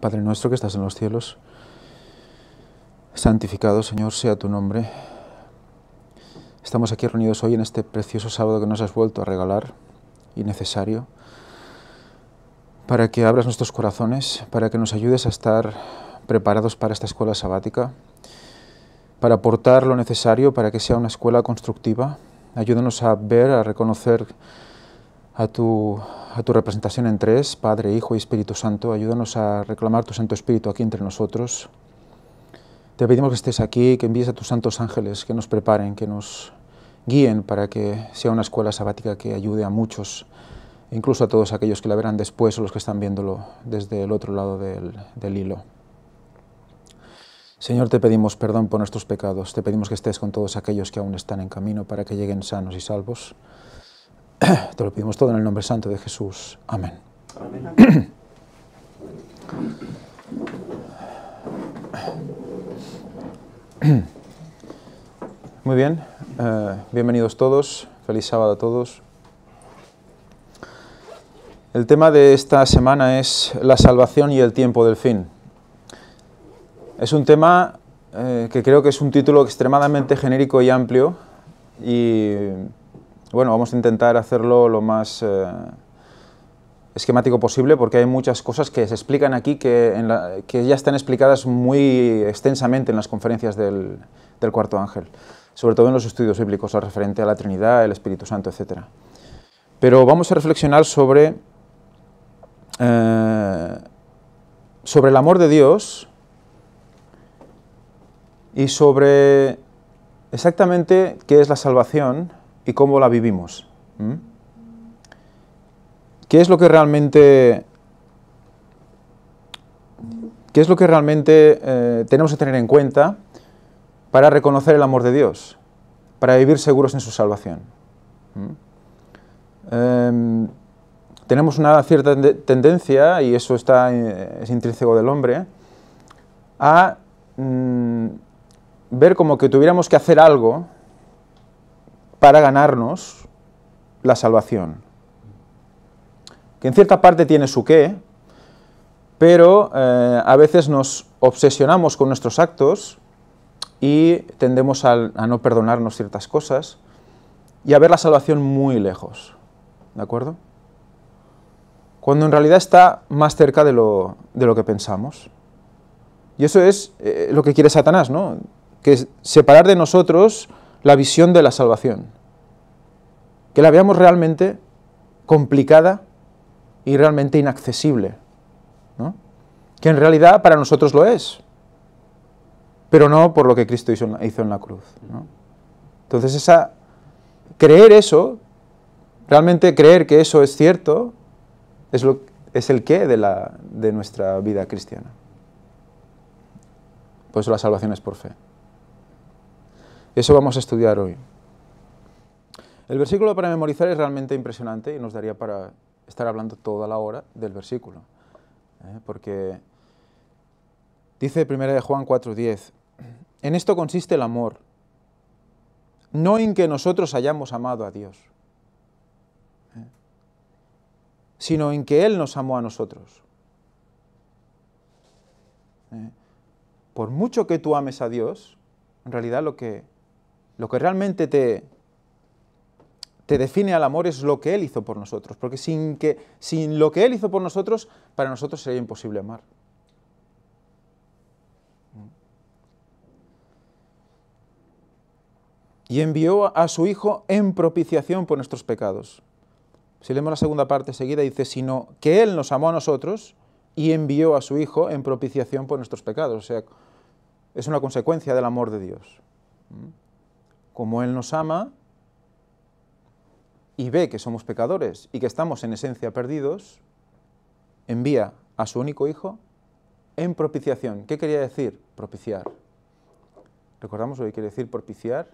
Padre nuestro que estás en los cielos, santificado Señor sea tu nombre. Estamos aquí reunidos hoy en este precioso sábado que nos has vuelto a regalar y necesario para que abras nuestros corazones, para que nos ayudes a estar preparados para esta escuela sabática, para aportar lo necesario para que sea una escuela constructiva. Ayúdanos a ver, a reconocer a tu, representación en tres, Padre, Hijo y Espíritu Santo. Ayúdanos a reclamar tu Santo Espíritu aquí entre nosotros. Te pedimos que estés aquí, que envíes a tus santos ángeles, que nos preparen, que nos guíen para que sea una escuela sabática que ayude a muchos, incluso a todos aquellos que la verán después o los que están viéndolo desde el otro lado del, del hilo. Señor, te pedimos perdón por nuestros pecados, te pedimos que estés con todos aquellos que aún están en camino para que lleguen sanos y salvos. Te lo pedimos todo en el nombre santo de Jesús. Amén. Muy bien, eh, bienvenidos todos, feliz sábado a todos. El tema de esta semana es la salvación y el tiempo del fin. Es un tema eh, que creo que es un título extremadamente genérico y amplio y bueno, vamos a intentar hacerlo lo más eh, esquemático posible porque hay muchas cosas que se explican aquí que, ya están explicadas muy extensamente en las conferencias del, Cuarto Ángel, sobre todo en los estudios bíblicos al referente a la Trinidad, el Espíritu Santo, etc. Pero vamos a reflexionar sobre, eh, sobre el amor de Dios y sobre exactamente qué es la salvación y cómo la vivimos. ¿Qué es lo que realmente, qué es lo que realmente eh, tenemos que tener en cuenta para reconocer el amor de Dios, para vivir seguros en su salvación? Em, tenemos una cierta tendencia, y eso está, eh, es intrínseco del hombre, a mm, ver como que tuviéramos que hacer algo para ganarnos la salvación. Que en cierta parte tiene su qué, pero eh, a veces nos obsesionamos con nuestros actos y tendemos a, no perdonarnos ciertas cosas y a ver la salvación muy lejos. ¿De acuerdo? Cuando en realidad está más cerca de lo, que pensamos. Y eso es eh, lo que quiere Satanás, ¿no? Que separar de nosotros la visión de la salvación, que la veamos realmente complicada y realmente inaccesible, que en realidad para nosotros lo es, pero no por lo que Cristo hizo en la, cruz. Entonces esa, creer eso, realmente creer que eso es cierto, es, lo, es el qué de, la, de nuestra vida cristiana. pues la salvación es por fe. Eso vamos a estudiar hoy. El versículo para memorizar es realmente impresionante y nos daría para estar hablando toda la hora del versículo. ¿eh? Porque dice 1 Juan 4.10, en esto consiste el amor, no en que nosotros hayamos amado a Dios, ¿eh? sino en que Él nos amó a nosotros. ¿eh? Por mucho que tú ames a Dios, en realidad lo que lo que realmente te, define al amor es lo que Él hizo por nosotros, porque sin, que, sin lo que Él hizo por nosotros, para nosotros sería imposible amar. Y envió a su Hijo en propiciación por nuestros pecados. Si leemos la segunda parte seguida, dice, sino que Él nos amó a nosotros y envió a su Hijo en propiciación por nuestros pecados. O sea, es una consecuencia del amor de Dios como Él nos ama y ve que somos pecadores y que estamos en esencia perdidos, envía a su único Hijo en propiciación. ¿Qué quería decir propiciar? ¿Recordamos lo que quiere decir propiciar?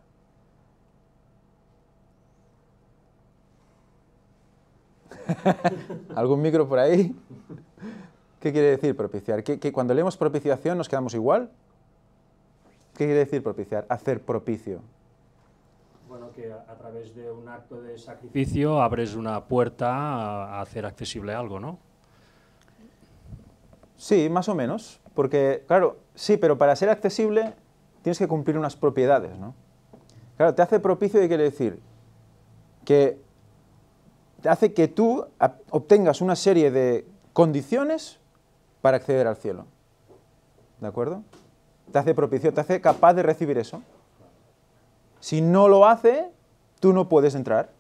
¿Algún micro por ahí? ¿Qué quiere decir propiciar? ¿Que, cuando leemos propiciación nos quedamos igual? ¿Qué quiere decir propiciar? Hacer propicio que a, través de un acto de sacrificio abres una puerta a, hacer accesible algo, ¿no? Sí, más o menos, porque, claro, sí, pero para ser accesible tienes que cumplir unas propiedades, ¿no? Claro, te hace propicio y quiere decir que te hace que tú obtengas una serie de condiciones para acceder al cielo. ¿De acuerdo? Te hace propicio, te hace capaz de recibir eso. Si no lo hace, tú no puedes entrar.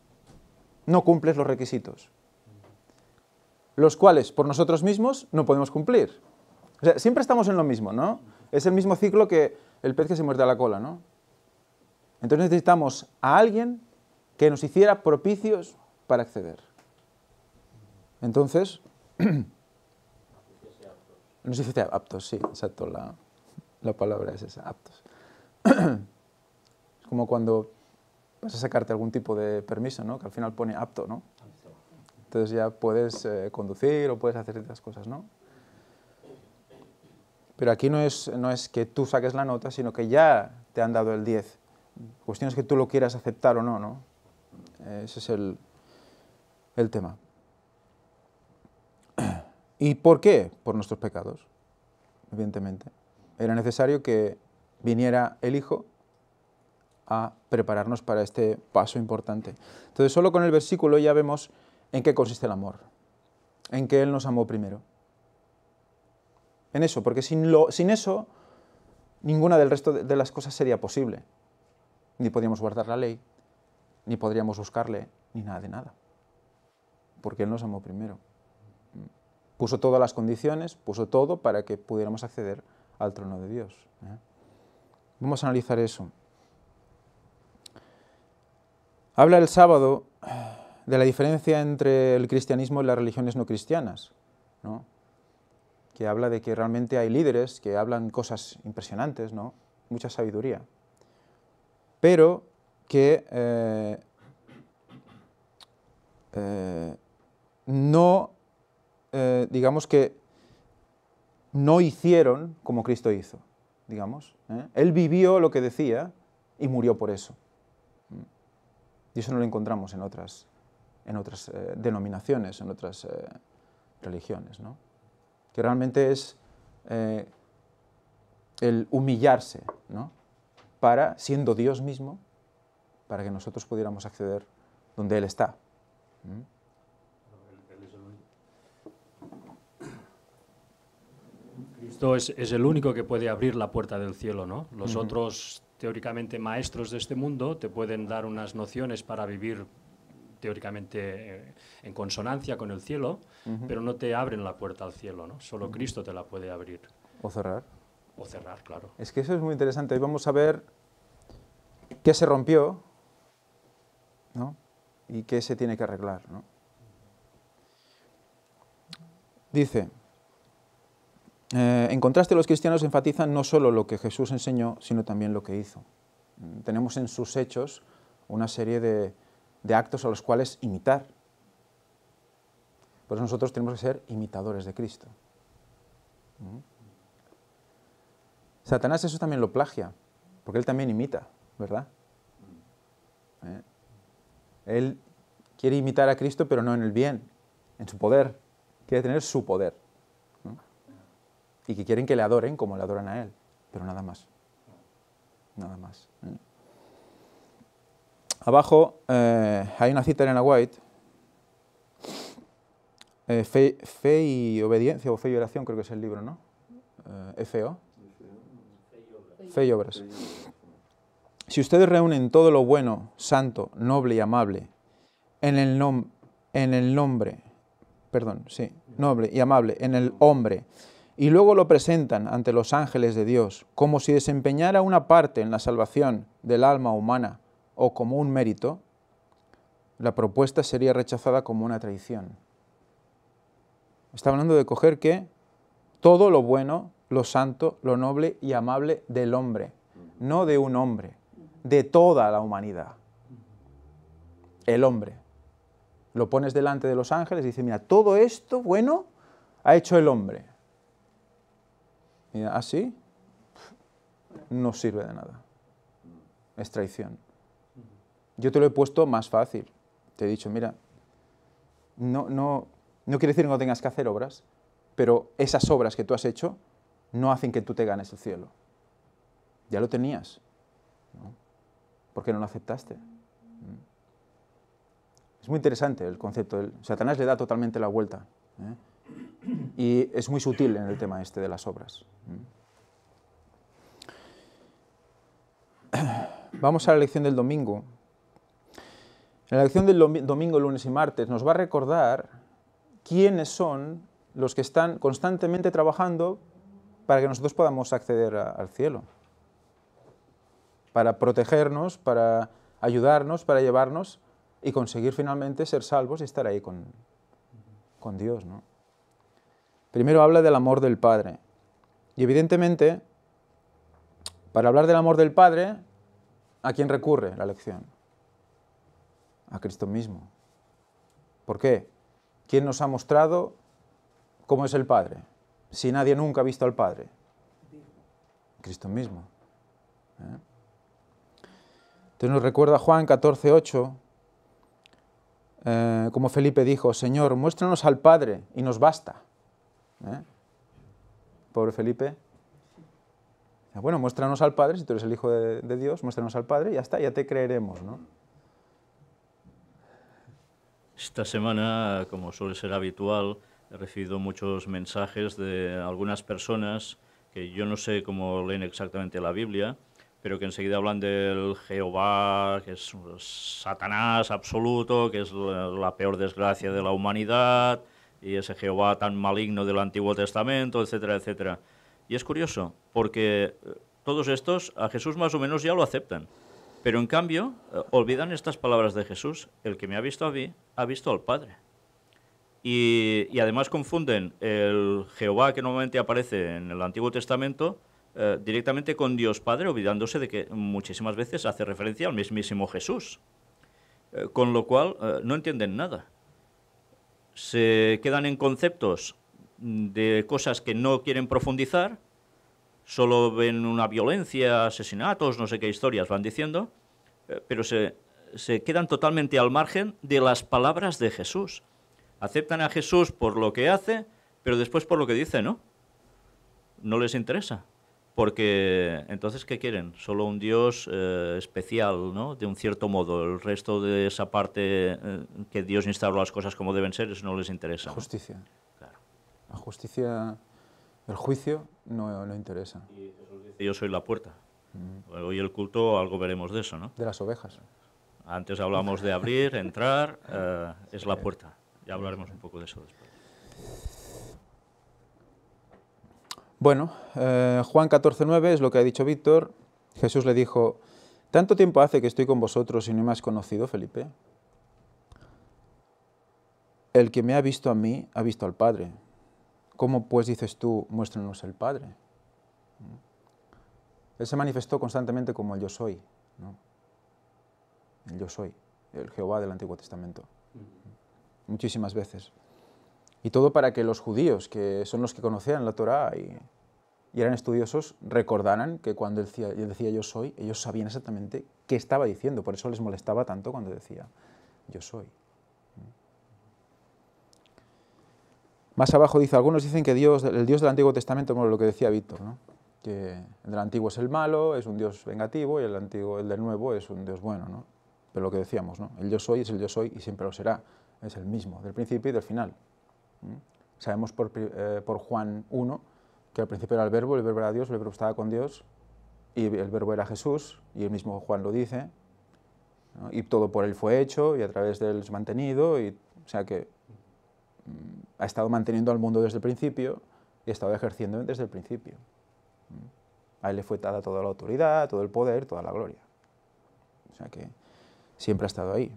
No cumples los requisitos. Los cuales por nosotros mismos no podemos cumplir. O sea, siempre estamos en lo mismo, ¿no? Es el mismo ciclo que el pez que se muerde a la cola, ¿no? Entonces necesitamos a alguien que nos hiciera propicios para acceder. Entonces, nos hiciste aptos, sí, exacto, la, la palabra es esa, aptos. como cuando vas a sacarte algún tipo de permiso, ¿no? que al final pone apto, ¿no? Entonces ya puedes eh, conducir o puedes hacer ciertas cosas, ¿no? Pero aquí no es, no es que tú saques la nota, sino que ya te han dado el 10. Cuestión es que tú lo quieras aceptar o no, ¿no? Ese es el tema. ¿Y por qué? Por nuestros pecados, evidentemente. Era necesario que viniera el Hijo a prepararnos para este paso importante. Entonces, solo con el versículo ya vemos en qué consiste el amor, en que Él nos amó primero. En eso, porque sin, eso, ninguna del resto de, las cosas sería posible. Ni podríamos guardar la ley, ni podríamos buscarle, ni nada de nada. Porque Él nos amó primero. Puso todas las condiciones, puso todo para que pudiéramos acceder al trono de Dios. ¿eh? Vamos a analizar eso. Habla el sábado de la diferencia entre el cristianismo y las religiones no cristianas, ¿no? que habla de que realmente hay líderes que hablan cosas impresionantes, ¿no? mucha sabiduría, pero que eh, eh, no, eh, digamos que no hicieron como Cristo hizo, digamos. Él vivió lo que decía y murió por eso. Y eso no lo encontramos en otras, en otras eh, denominaciones, en otras eh, religiones. Que realmente es eh, el humillarse para, siendo Dios mismo, para que nosotros pudiéramos acceder donde Él está. ¿Mm? Cristo es, el único que puede abrir la puerta del cielo, ¿no? Los teóricamente maestros de este mundo, te pueden dar unas nociones para vivir teóricamente eh, en consonancia con el cielo, pero no te abren la puerta al cielo, ¿no? Solo Cristo te la puede abrir. O cerrar. O cerrar, claro. Es que eso es muy interesante. Hoy vamos a ver qué se rompió y qué se tiene que arreglar. Dice, eh, en contraste, los cristianos enfatizan no solo lo que Jesús enseñó, sino también lo que hizo. Mm, tenemos en sus hechos una serie de, actos a los cuales imitar. Por eso nosotros tenemos que ser imitadores de Cristo. Mm. Satanás eso también lo plagia, porque él también imita, ¿verdad? Eh, él quiere imitar a Cristo, pero no en el bien, en su poder. Quiere tener su poder y que quieren que le adoren como le adoran a él, pero nada más. Nada más. Mm. Abajo eh, hay una cita de la White. Eh, fe, y obediencia, o fe y oración, creo que es el libro, ¿no? Eh, FO. Fe y obras. Si ustedes reúnen todo lo bueno, santo, noble y amable en el, en el nombre, perdón, sí, noble y amable en el hombre y luego lo presentan ante los ángeles de Dios, como si desempeñara una parte en la salvación del alma humana o como un mérito, la propuesta sería rechazada como una traición. Está hablando de coger que todo lo bueno, lo santo, lo noble y amable del hombre, no de un hombre, de toda la humanidad. El hombre. Lo pones delante de los ángeles y dice, mira, todo esto bueno ha hecho el hombre así ah, no sirve de nada. Es traición. Yo te lo he puesto más fácil. Te he dicho, mira, no, no, no quiere decir que no tengas que hacer obras, pero esas obras que tú has hecho no hacen que tú te ganes el cielo. Ya lo tenías. ¿no? ¿Por qué no lo aceptaste? Mm. Es muy interesante el concepto. Satanás le da totalmente la vuelta. ¿eh? y es muy sutil en el tema este de las obras. Mm. Vamos a la lección del domingo. En la lección del domingo, lunes y martes nos va a recordar quiénes son los que están constantemente trabajando para que nosotros podamos acceder al cielo, para protegernos, para ayudarnos, para llevarnos y conseguir finalmente ser salvos y estar ahí con, con Dios. ¿no? primero habla del amor del Padre. Y evidentemente, para hablar del amor del Padre, ¿a quién recurre la lección? A Cristo mismo. ¿Por qué? ¿Quién nos ha mostrado cómo es el Padre? Si nadie nunca ha visto al Padre. Cristo mismo. ¿Eh? Entonces nos recuerda Juan 14, 8, eh, como Felipe dijo, Señor, muéstranos al Padre y nos basta. ¿Eh? Pobre Felipe. Ah, bueno, muéstranos al Padre, si tú eres el Hijo de, Dios, muéstranos al Padre y ya está, ya te creeremos, Esta semana, como suele ser habitual, he recibido muchos mensajes de algunas personas que yo no sé cómo leen exactamente la Biblia, pero que enseguida hablan del Jehová, que es Satanás absoluto, que es la peor desgracia de la humanidad, y ese Jehová tan maligno del Antiguo Testamento, etcétera, etcétera. Y es curioso, porque eh, todos estos a Jesús más o menos ya lo aceptan, pero en cambio eh, olvidan estas palabras de Jesús, el que me ha visto a mí, ha visto al Padre. Y, además confunden el Jehová que normalmente aparece en el Antiguo Testamento eh, directamente con Dios Padre, olvidándose de que muchísimas veces hace referencia al mismísimo Jesús. con lo cual no entienden nada se quedan en conceptos de cosas que no quieren profundizar, solo ven una violencia, asesinatos, no sé qué historias van diciendo, eh, pero se, se quedan totalmente al margen de las palabras de Jesús. Aceptan a Jesús por lo que hace, pero después por lo que dice, ¿no? No les interesa. Porque entonces, ¿qué quieren? Solo un Dios eh, especial, ¿no? De un cierto modo. El resto de esa parte eh, que Dios instauró las cosas como deben ser, eso no les interesa. La justicia. Claro. La justicia, el juicio, no, no interesa. Y dice, yo soy la puerta. Hoy mm. el culto, algo veremos de eso, ¿no? De las ovejas. Antes hablamos de abrir, entrar, eh, es la puerta. Ya hablaremos un poco de eso después. Bueno, eh, Juan 14.9 es lo que ha dicho Víctor. Jesús le dijo, ¿tanto tiempo hace que estoy con vosotros y no me has conocido, Felipe? El que me ha visto a mí, ha visto al Padre. ¿Cómo pues dices tú, muéstranos el Padre? Mm. Él se manifestó constantemente como el yo soy, el yo soy, el Jehová del Antiguo Testamento, mm. muchísimas veces. Y todo para que los judíos, que son los que conocían la Torá y y eran estudiosos, recordaran que cuando él decía, yo soy, ellos sabían exactamente qué estaba diciendo, por eso les molestaba tanto cuando decía yo soy. Más abajo dice, algunos dicen que Dios, el Dios del Antiguo Testamento, es lo que decía Víctor, que el del Antiguo es el malo, es un Dios vengativo, y el, antiguo, el del Nuevo es un Dios bueno. ¿no? Pero lo que decíamos, ¿no? el yo soy es el yo soy y siempre lo será, es el mismo, del principio y del final. ¿Mm? Sabemos por, eh, por Juan 1 que al principio era el verbo, el verbo era Dios, el verbo estaba con Dios, y el verbo era Jesús, y el mismo Juan lo dice, y todo por él fue hecho, y a través de él es mantenido, y, o sea que mm, ha estado manteniendo al mundo desde el principio, y ha estado ejerciendo desde el principio. A él le fue dada toda la autoridad, todo el poder, toda la gloria. O sea que siempre ha estado ahí.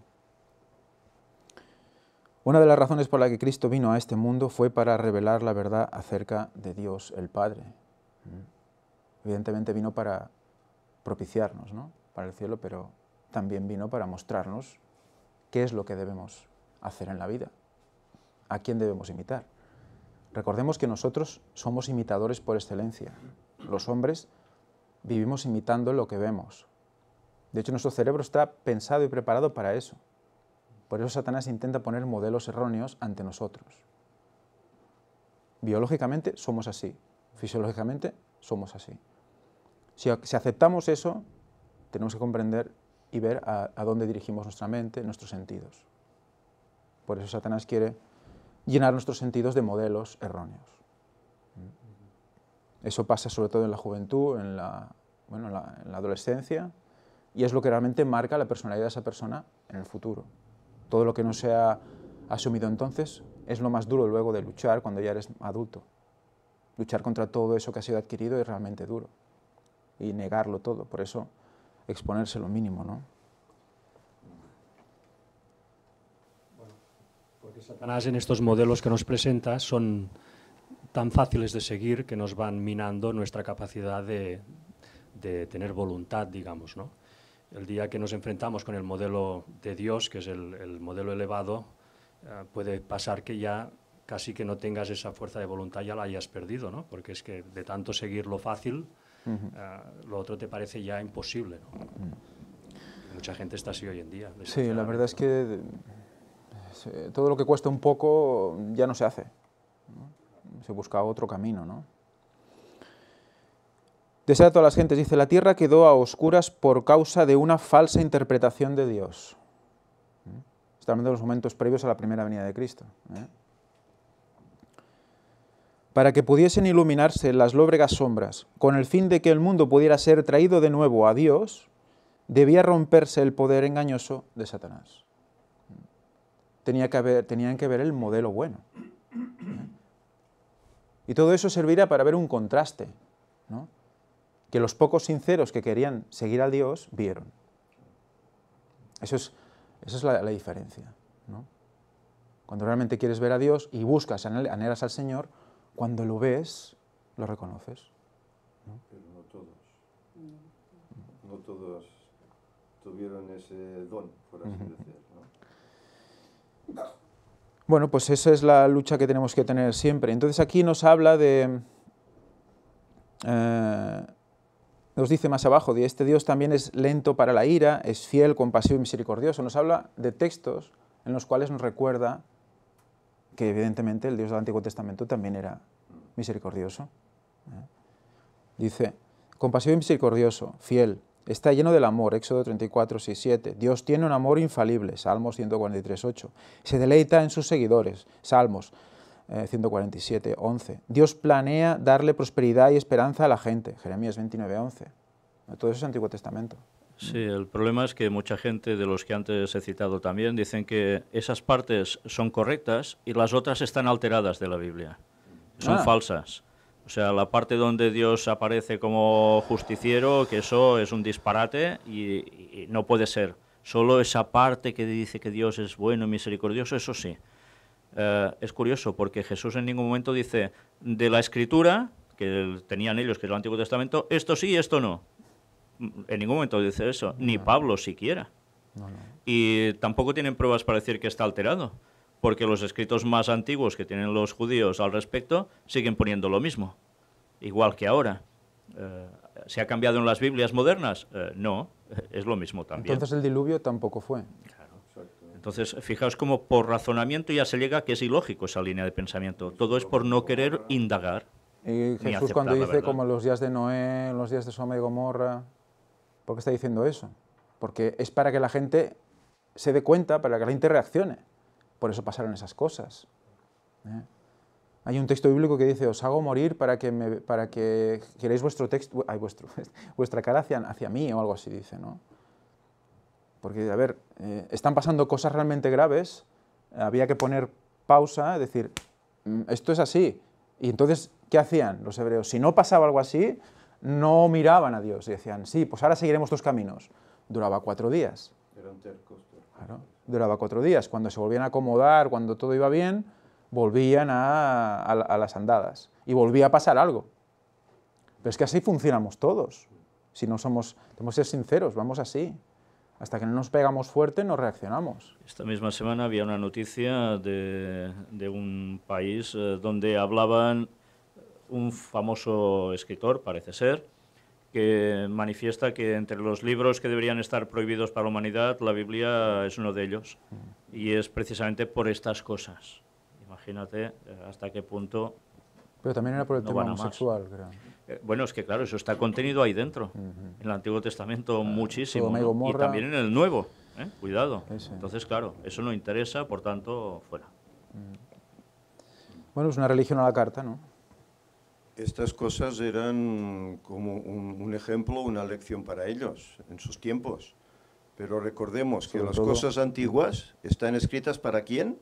Una de las razones por la que Cristo vino a este mundo fue para revelar la verdad acerca de Dios el Padre. Mm. Evidentemente vino para propiciarnos, Para el cielo, pero también vino para mostrarnos qué es lo que debemos hacer en la vida, a quién debemos imitar. Recordemos que nosotros somos imitadores por excelencia. Los hombres vivimos imitando lo que vemos. De hecho, nuestro cerebro está pensado y preparado para eso. Por eso Satanás intenta poner modelos erróneos ante nosotros. Biológicamente somos así, fisiológicamente somos así. Si, aceptamos eso, tenemos que comprender y ver a, dónde dirigimos nuestra mente, nuestros sentidos. Por eso Satanás quiere llenar nuestros sentidos de modelos erróneos. Eso pasa sobre todo en la juventud, en la adolescencia, y es lo que realmente marca la personalidad de esa persona en el futuro. Todo lo que no se ha asumido entonces es lo más duro luego de luchar cuando ya eres adulto. Luchar contra todo eso que ha sido adquirido es realmente duro y negarlo todo, por eso exponerse lo mínimo, ¿no? porque Satanás en estos modelos que nos presenta son tan fáciles de seguir que nos van minando nuestra capacidad de, de tener voluntad, digamos, ¿no? el día que nos enfrentamos con el modelo de Dios, que es el, modelo elevado, eh, puede pasar que ya casi que no tengas esa fuerza de voluntad, ya la hayas perdido, ¿no? Porque es que de tanto seguir lo fácil, eh, lo otro te parece ya imposible, mm. Mucha gente está así hoy en día. Sí, la verdad es que todo lo que cuesta un poco ya no se hace. Se busca otro camino, ¿no? Desea a todas las gentes, dice, la tierra quedó a oscuras por causa de una falsa interpretación de Dios. ¿Mm? Estamos en los momentos previos a la primera venida de Cristo. ¿eh? Para que pudiesen iluminarse las lóbregas sombras, con el fin de que el mundo pudiera ser traído de nuevo a Dios, debía romperse el poder engañoso de Satanás. ¿Mm? tenían que ver el modelo bueno. ¿eh? Y todo eso servirá para ver un contraste, ¿no? que los pocos sinceros que querían seguir a Dios vieron. Eso es, esa es la, diferencia. Cuando realmente quieres ver a Dios y buscas, anhelas al Señor, cuando lo ves, lo reconoces. Pero no todos. No todos tuvieron ese don, por así decirlo. Bueno, pues esa es la lucha que tenemos que tener siempre. Entonces aquí nos habla de... Eh, nos dice más abajo, este Dios también es lento para la ira, es fiel, compasivo y misericordioso. Nos habla de textos en los cuales nos recuerda que evidentemente el Dios del Antiguo Testamento también era misericordioso. ¿eh? Dice, compasivo y misericordioso, fiel, está lleno del amor, Éxodo 34, 6, 7. Dios tiene un amor infalible, Salmos 143, 8. Se deleita en sus seguidores, Salmos 147, eh, 11. Dios planea darle prosperidad y esperanza a la gente. Jeremías 29, 11. Todo eso es Antiguo Testamento. Sí, el problema es que mucha gente de los que antes he citado también dicen que esas partes son correctas y las otras están alteradas de la Biblia. Son ah. falsas. O sea, la parte donde Dios aparece como justiciero, que eso es un disparate y no puede ser. Solo esa parte que dice que Dios es bueno y misericordioso, eso sí. Eh, es curioso porque Jesús en ningún momento dice de la escritura, que tenían ellos, que era el Antiguo Testamento, esto sí, esto no. Mm, en ningún momento dice eso, ni Pablo siquiera. Y tampoco tienen pruebas para decir que está alterado, porque los escritos más antiguos que tienen los judíos al respecto siguen poniendo lo mismo, igual que ahora. Eh, ¿Se ha cambiado en las Biblias modernas? Eh, no, es lo mismo también. Entonces el diluvio tampoco fue. Entonces, fijaos cómo por razonamiento ya se llega que es ilógico esa línea de pensamiento. Todo es por no querer indagar. Y Jesús cuando dice como los días de Noé, los días de Soma y Gomorra, ¿por qué está diciendo eso? Porque es para que la gente se dé cuenta, para que la gente reaccione. Por eso pasaron esas cosas. ¿eh? Hay un texto bíblico que dice, os hago morir para que, me, para que queréis vuestro texto, vuestro, vuestra cara hacia, hacia mí o algo así, dice, ¿no? Porque, a ver, eh, están pasando cosas realmente graves, había que poner pausa, decir, mm, esto es así. Y entonces, ¿qué hacían los hebreos? Si no pasaba algo así, no miraban a Dios y decían, sí, pues ahora seguiremos tus caminos. Duraba cuatro días. Claro, duraba cuatro días. Cuando se volvían a acomodar, cuando todo iba bien, volvían a, a las andadas. Y volvía a pasar algo. Pero es que así funcionamos todos. Si no somos, tenemos que ser sinceros, vamos así. Hasta que no nos pegamos fuerte, no reaccionamos. Esta misma semana había una noticia de, un país eh, donde hablaban un famoso escritor, parece ser, que manifiesta que entre los libros que deberían estar prohibidos para la humanidad, la Biblia es uno de ellos. Mm. Y es precisamente por estas cosas. Imagínate eh, hasta qué punto. Pero también era por el tema homosexual, creo. Eh, bueno, es que claro, eso está contenido ahí dentro. En el Antiguo Testamento muchísimo. Y también en el Nuevo. ¿eh? Cuidado. Entonces, claro, eso no interesa, por tanto, fuera. Mm. Bueno, es una religión a la carta, ¿no? Estas cosas eran como un, ejemplo, una lección para ellos en sus tiempos. Pero recordemos que las cosas antiguas están escritas para quién?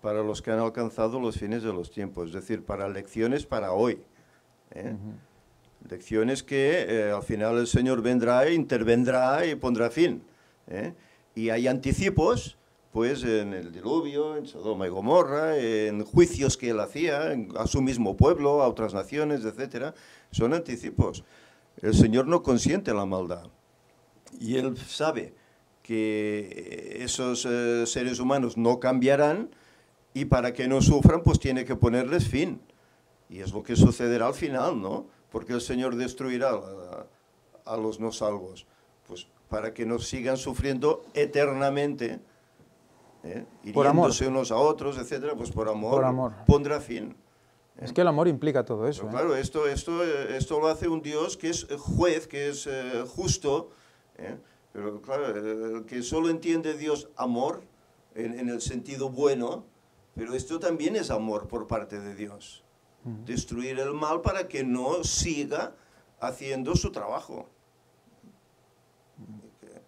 Para los que han alcanzado los fines de los tiempos, es decir, para lecciones para hoy. ¿eh? Lecciones que eh, al final el Señor vendrá, e intervendrá y pondrá fin. ¿eh? Y hay anticipos, pues en el diluvio, en Sodoma y Gomorra, en juicios que él hacía a su mismo pueblo, a otras naciones, etc. Son anticipos. El Señor no consiente la maldad. Y él sabe que esos seres humanos no cambiarán y para que no sufran, pues tiene que ponerles fin. Y es lo que sucederá al final, ¿no? Porque el Señor destruirá a, los no salvos. Pues para que no sigan sufriendo eternamente, y ¿eh? por amor. unos a otros, etcétera, pues por amor, amor. pondrá fin. ¿eh? Es que el amor implica todo eso. ¿eh? Claro, esto, esto, esto lo hace un Dios que es juez, que es justo, pero claro, el que solo entiende Dios amor en el sentido bueno, pero esto también es amor por parte de Dios destruir el mal para que no siga haciendo su trabajo. Eh,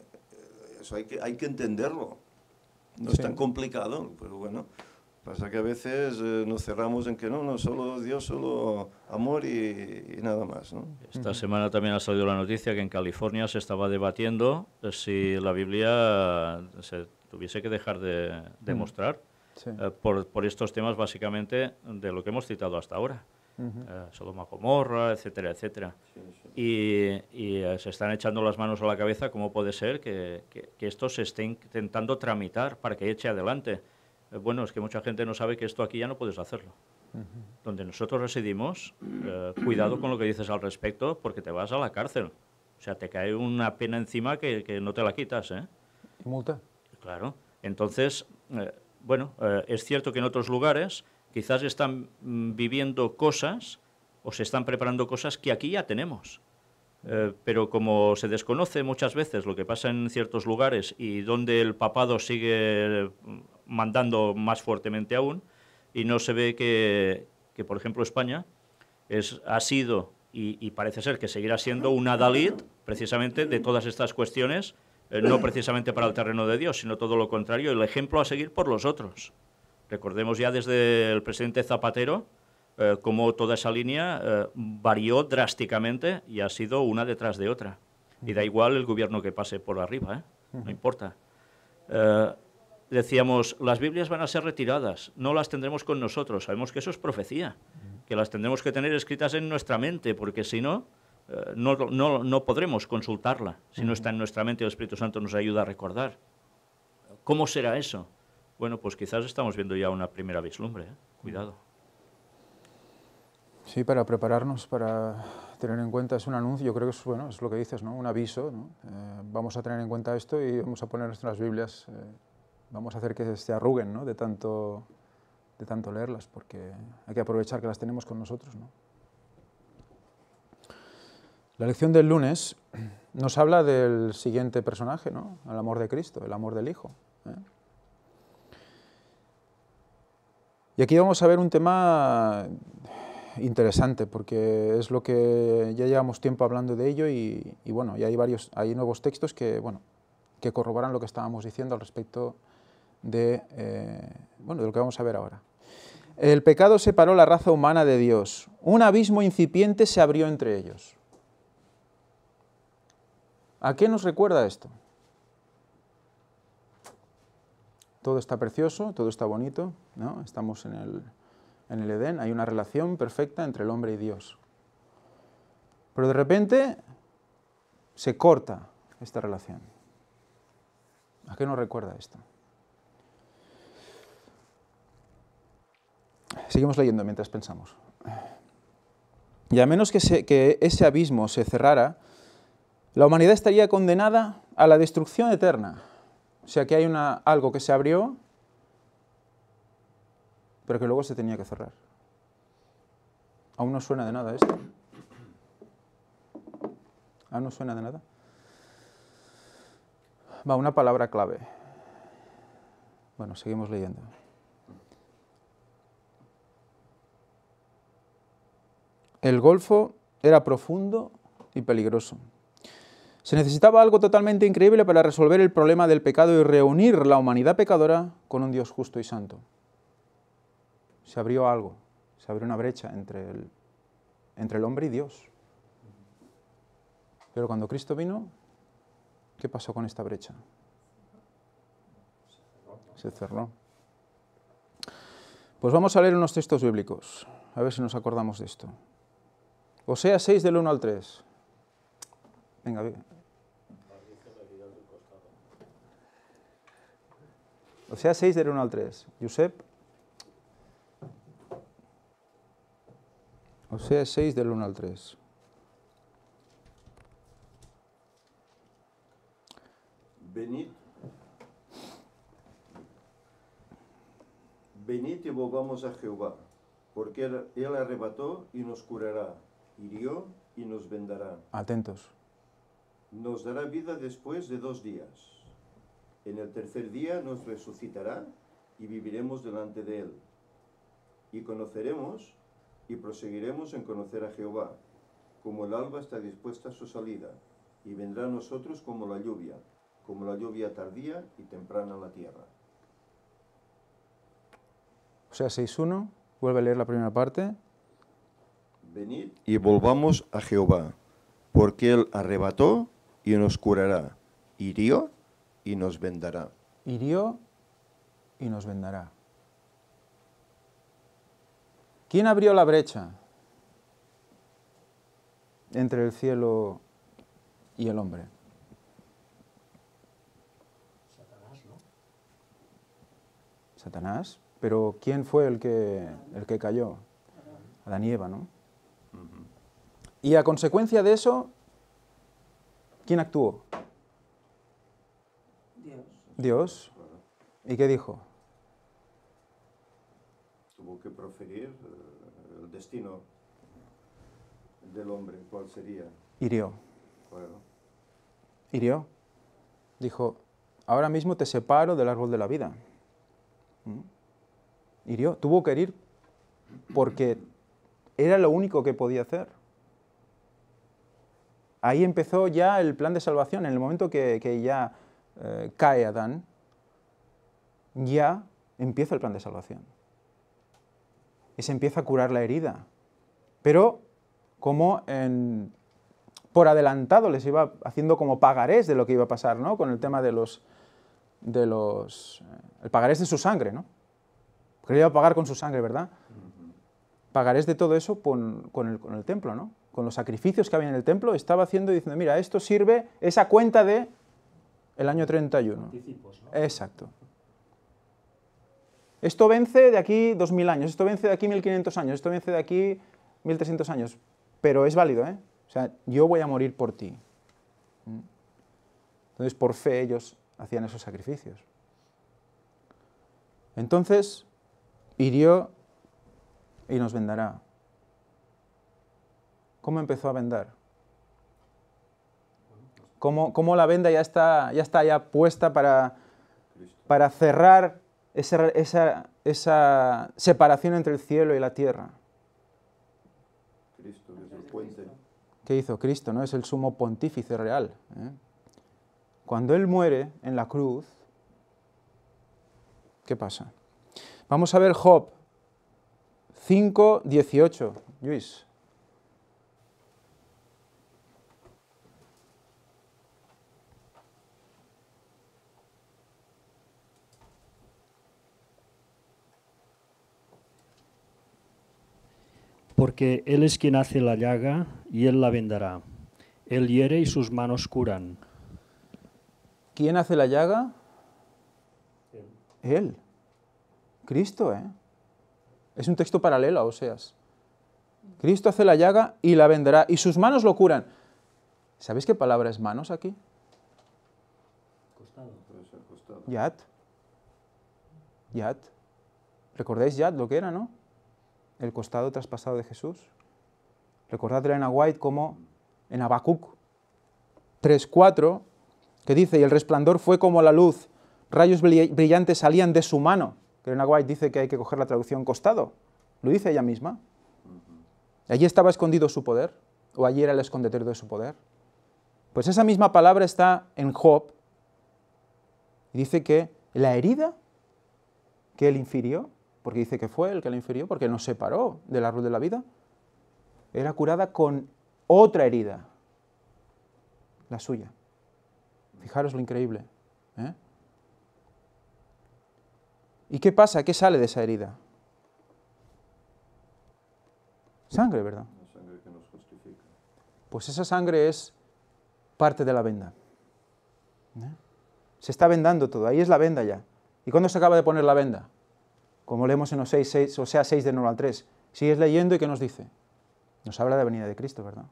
eso hay que, hay que entenderlo. No es tan complicado, pero bueno. Pasa que a veces eh, nos cerramos en que no, no, solo Dios, solo amor y, nada más. Esta semana también ha salido la noticia que en California se estaba debatiendo eh, si la Biblia se tuviese que dejar de, de mostrar eh, por, estos temas básicamente de lo que hemos citado hasta ahora. Eh, Sodoma Gomorra, etcétera, etcétera. Y, eh, se están echando las manos a la cabeza cómo puede ser que, que, esto se esté intentando tramitar para que eche adelante. bueno, es que mucha gente no sabe que esto aquí ya no puedes hacerlo. Donde nosotros residimos, cuidado con lo que dices al respecto porque te vas a la cárcel. O sea, te cae una pena encima que, que no te la quitas, ¿eh? multa? Claro. Entonces, bueno, eh, es cierto que en otros lugares quizás están mm, viviendo cosas o se están preparando cosas que aquí ya tenemos. Eh, pero como se desconoce muchas veces lo que pasa en ciertos lugares y donde el papado sigue mm, mandando más fuertemente aún, y no se ve que, por ejemplo, España ha sido y, y, parece ser que seguirá siendo una Dalit precisamente de todas estas cuestiones eh, no precisamente para el terreno de Dios, sino todo lo contrario, el ejemplo a seguir por los otros. Recordemos ya desde el presidente Zapatero eh, cómo toda esa línea eh, varió drásticamente y ha sido una detrás de otra. Y da igual el gobierno que pase por arriba, ¿eh? no importa. decíamos, las Biblias van a ser retiradas, no las tendremos con nosotros, sabemos que eso es profecía, que las tendremos que tener escritas en nuestra mente, porque si no, eh, no, no, podremos consultarla si no está en nuestra mente. y El Espíritu Santo nos ayuda a recordar. ¿Cómo será eso? Bueno, pues quizás estamos viendo ya una primera vislumbre. ¿eh? Cuidado. Sí, para prepararnos, para tener en cuenta, es un anuncio, yo creo que es, bueno, es lo que dices, ¿no? un aviso. Eh, vamos a tener en cuenta esto y vamos a poner nuestras Biblias, vamos a hacer que se arruguen ¿no? de, tanto, de tanto leerlas, porque hay que aprovechar que las tenemos con nosotros. ¿no? La lección del lunes nos habla del siguiente personaje, ¿no? El amor de Cristo, el amor del Hijo. ¿eh? Y aquí vamos a ver un tema interesante, porque es lo que ya llevamos tiempo hablando de ello y, bueno, hay varios, hay nuevos textos que, bueno, que corroboran lo que estábamos diciendo al respecto de, eh, bueno, de lo que vamos a ver ahora. El pecado separó la raza humana de Dios. Un abismo incipiente se abrió entre ellos. ¿A qué nos recuerda esto? Todo está precioso, todo está bonito, ¿no? Estamos en el, Edén, hay una relación perfecta entre el hombre y Dios. Pero de repente se corta esta relación. ¿A qué nos recuerda esto? Seguimos leyendo mientras pensamos. Y a menos que ese abismo se cerrara, la humanidad estaría condenada a la destrucción eterna. O sea que hay una, algo que se abrió, pero que luego se tenía que cerrar. Aún no suena de nada esto. Aún no suena de nada. Va, una palabra clave. Bueno, seguimos leyendo. El golfo era profundo y peligroso. Se necesitaba algo totalmente increíble para resolver el problema del pecado y reunir la humanidad pecadora con un Dios justo y santo. Se abrió algo, se abrió una brecha entre el, hombre y Dios. Pero cuando Cristo vino, ¿qué pasó con esta brecha? Se cerró. Pues vamos a leer unos textos bíblicos, a ver si nos acordamos de esto. sea, 6 del 1 al 3. Venga, O sea, 6 de 1 al 3. Josep. O sea, 6 de 1 al 3. Venid. Venid y volvamos a Jehová, porque Él arrebató y nos curará, hirió y nos vendará. Atentos. nos dará vida después de dos días. En el tercer día nos resucitará y viviremos delante de Él. Y conoceremos y proseguiremos en conocer a Jehová, como el alba está dispuesta a su salida, y vendrá a nosotros como la lluvia, como la lluvia tardía y temprana en la tierra. O sea, 6.1, vuelve a leer la primera parte. Venid y volvamos a Jehová, porque Él arrebató y nos curará. Hirió y nos vendará. Hirió y nos vendará. ¿Quién abrió la brecha entre el cielo y el hombre? Satanás, ¿no? Satanás, pero ¿quién fue el que, el que cayó? A la Eva, ¿no? Y a consecuencia de eso, ¿Quién actuó? Dios. Dios. ¿Y qué dijo? Tuvo que proferir eh, el destino del hombre, ¿cuál sería? Hirió. Hirió. Dijo, ahora mismo te separo del árbol de la vida. ¿Mm? Hirió. Tuvo que herir porque era lo único que podía hacer ahí empezó ya el plan de salvación. En el momento que, ya eh, cae Adán, ya empieza el plan de salvación. Y se empieza a curar la herida. Pero como por adelantado les iba haciendo como pagarés de lo que iba a pasar, ¿no? Con el tema de los... De los eh, el pagarés de su sangre, ¿no? Porque iba a pagar con su sangre, ¿verdad? Pagarés de todo eso con el templo, ¿no? con los sacrificios que había en el templo, estaba haciendo y diciendo, mira, esto sirve, esa cuenta de el año 31. Exacto. Esto vence de aquí 2000 años, esto vence de aquí 1500 años, esto vence de aquí 1300 años, pero es válido, ¿eh? O sea, yo voy a morir por ti. Mm. Entonces, por fe ellos hacían esos sacrificios. Entonces, hirió y nos vendará. ¿Cómo empezó a vendar? ¿Cómo, cómo la venda ya está ya, está ya puesta para, para cerrar esa, separación entre el cielo y la tierra? Cristo, ¿Qué hizo Cristo? ¿no? Es el sumo pontífice real. ¿eh? Cuando Él muere en la cruz, ¿qué pasa? Vamos a ver Job 5, 18. Luis. porque Él es quien hace la llaga y Él la vendará. Él hiere y sus manos curan. ¿Quién hace la llaga? Él. Cristo, ¿eh? Es un texto paralelo a Oseas. Cristo hace la llaga y la vendará, y sus manos lo curan. ¿Sabéis qué palabra es manos aquí? Costado. Yad. Yad. ¿Recordáis Yad lo que era, no? el costado traspasado de Jesús. Recordad a Elena White como en Habacuc 3.4, que dice, y el resplandor fue como la luz, rayos brillantes salían de su mano. Elena White dice que hay que coger la traducción costado, lo dice ella misma. Allí estaba escondido su poder, o allí era el escondeterio de su poder. Pues esa misma palabra está en Job, y dice que la herida que él infirió porque dice que fue el que la infirió, porque no se paró la luz de la vida, era curada con otra herida, la suya. Fijaros lo increíble. ¿eh? ¿Y qué pasa? ¿Qué sale de esa herida? Sangre, ¿verdad? Pues esa sangre es parte de la venda. ¿eh? Se está vendando todo, ahí es la venda ya. ¿Y cuándo se acaba de poner la venda? como leemos en los 6, o sea, 6 de 9 al 3. Sigues leyendo y ¿qué nos dice? Nos habla de la venida de Cristo, ¿verdad?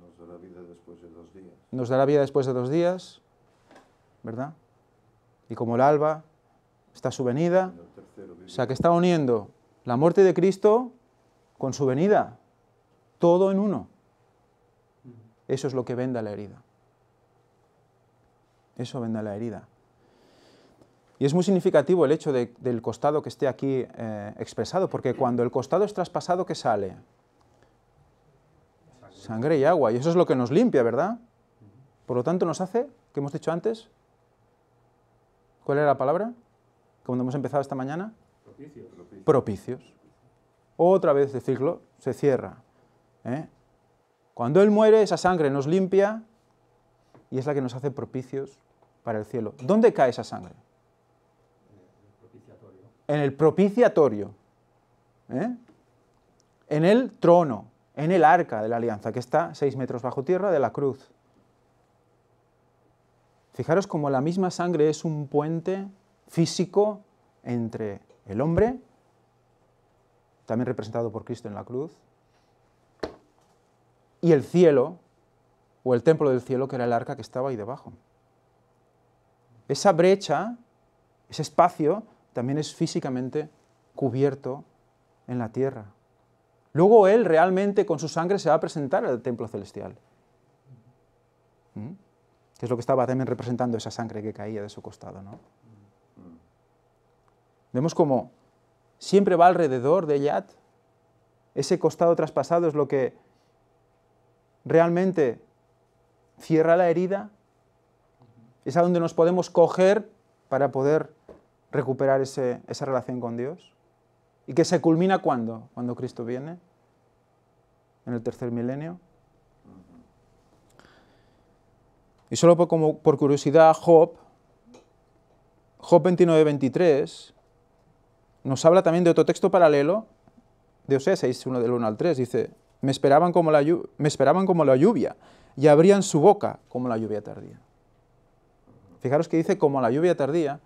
Nos dará vida después de dos días. Nos dará vida después de dos días, ¿verdad? Y como el alba está su venida, o sea que está uniendo la muerte de Cristo con su venida, todo en uno. Eso es lo que venda la herida. Eso venda la herida. Y es muy significativo el hecho del costado que esté aquí eh, expresado, porque cuando el costado es traspasado, ¿qué sale? Sangre. y agua, y eso es lo que nos limpia, ¿verdad? Por lo tanto, nos hace, ¿qué hemos dicho antes? ¿Cuál era la palabra? Cuando hemos empezado esta mañana. Propicios. Otra vez decirlo, se cierra. ¿eh? Cuando Él muere, esa sangre nos limpia y es la que nos hace propicios para el cielo. ¿Dónde cae esa sangre? en el propiciatorio, ¿eh? en el trono, en el arca de la alianza, que está seis metros bajo tierra de la cruz. Fijaros cómo la misma sangre es un puente físico entre el hombre, también representado por Cristo en la cruz, y el cielo, o el templo del cielo, que era el arca que estaba ahí debajo. Esa brecha, ese espacio, también es físicamente cubierto en la tierra. Luego Él realmente con su sangre se va a presentar al templo celestial. ¿Mm? Que es lo que estaba también representando esa sangre que caía de su costado. Vemos como siempre va alrededor de Yad. Ese costado traspasado es lo que realmente cierra la herida. Es a donde nos podemos coger para poder recuperar esa relación con Dios. ¿Y que se culmina cuando? Cuando Cristo viene, en el tercer milenio. Y solo por, curiosidad, Job, Job 29, 23, nos habla también de otro texto paralelo de Oseas 6, 1 del 1 al 3. Dice, me esperaban, como la me esperaban como la lluvia y abrían su boca como la lluvia tardía. Fijaros que dice como la lluvia tardía,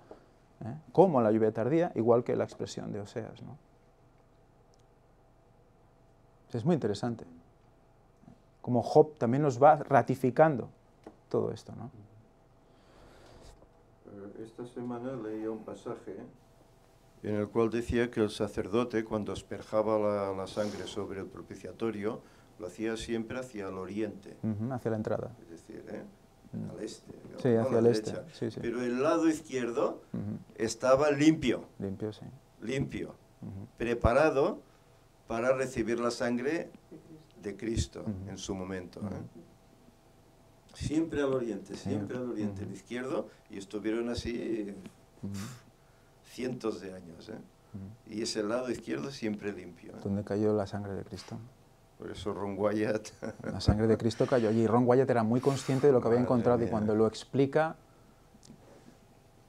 ¿eh? como la lluvia tardía, igual que la expresión de Oseas. Es muy interesante. Como Job también nos va ratificando todo esto. Eh, esta semana leía un pasaje en el cual decía que el sacerdote cuando asperjaba la, sangre sobre el propiciatorio lo hacía siempre hacia el oriente. hacia la entrada. Es decir, ¿eh? al este. sí, hacia el este. Pero el lado izquierdo estaba limpio. Limpio, sí. Limpio. Preparado para recibir la sangre de Cristo en su momento. ¿eh? Siempre al oriente, siempre al oriente, el izquierdo, y estuvieron así cientos de años. ¿eh? Y ese lado izquierdo siempre limpio. ¿eh? Donde cayó la sangre de Cristo. Por eso Ron Wyatt. La sangre de Cristo cayó allí. Ron Wyatt era muy consciente de lo que había encontrado y cuando lo explica,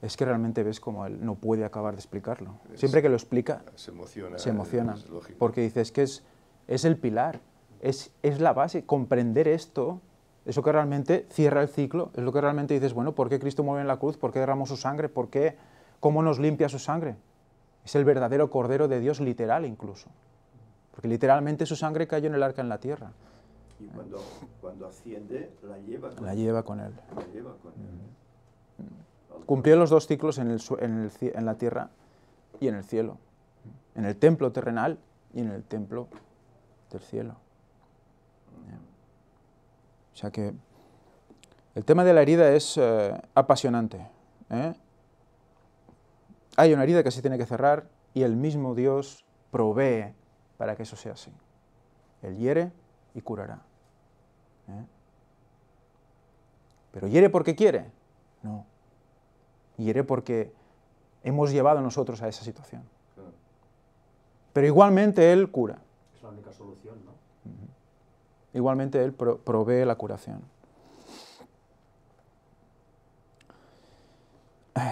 es que realmente ves como él no puede acabar de explicarlo. Siempre que lo explica, se emociona. porque dice, es que es, el pilar, es, la base. Comprender esto eso que realmente cierra el ciclo, es lo que realmente dices, bueno, ¿por qué Cristo murió en la cruz? ¿Por qué derramó su sangre? ¿Por qué? ¿Cómo nos limpia su sangre? Es el verdadero Cordero de Dios literal incluso porque literalmente su sangre cayó en el arca en la tierra. Y cuando, asciende, la lleva con él. La lleva con él. Cumplió los dos ciclos en, la tierra y en el cielo, en el templo terrenal y en el templo del cielo. O sea que el tema de la herida es eh, apasionante. ¿eh? Hay una herida que se tiene que cerrar y el mismo Dios provee para que eso sea así. Él hiere y curará. ¿eh? Pero hiere porque quiere. No. Hiere porque hemos llevado nosotros a esa situación. Pero igualmente Él cura. Es la única solución, ¿no? Igualmente Él provee la curación.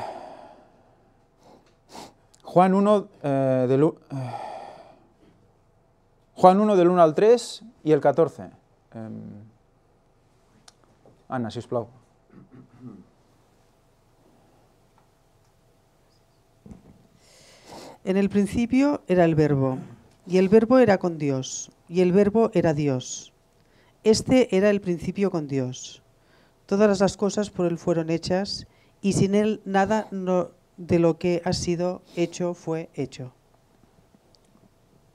Juan 1, eh, de... Juan 1 del 1 al 3 y el 14. Em, Ana, si os En el principio era el verbo, y el verbo era con Dios, y el verbo era Dios. Este era el principio con Dios. Todas las cosas por Él fueron hechas, y sin Él nada de lo que ha sido hecho fue hecho.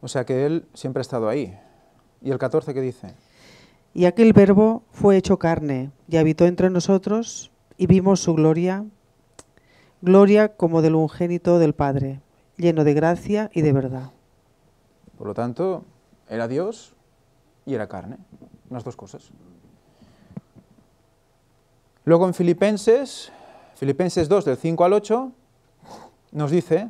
O sea que Él siempre ha estado ahí. ¿Y el 14 qué dice? Y aquel verbo fue hecho carne y habitó entre nosotros y vimos su gloria, gloria como del ungénito del Padre, lleno de gracia y de verdad. Por lo tanto, era Dios y era carne, las dos cosas. Luego en Filipenses, Filipenses 2 del 5 al 8, nos dice,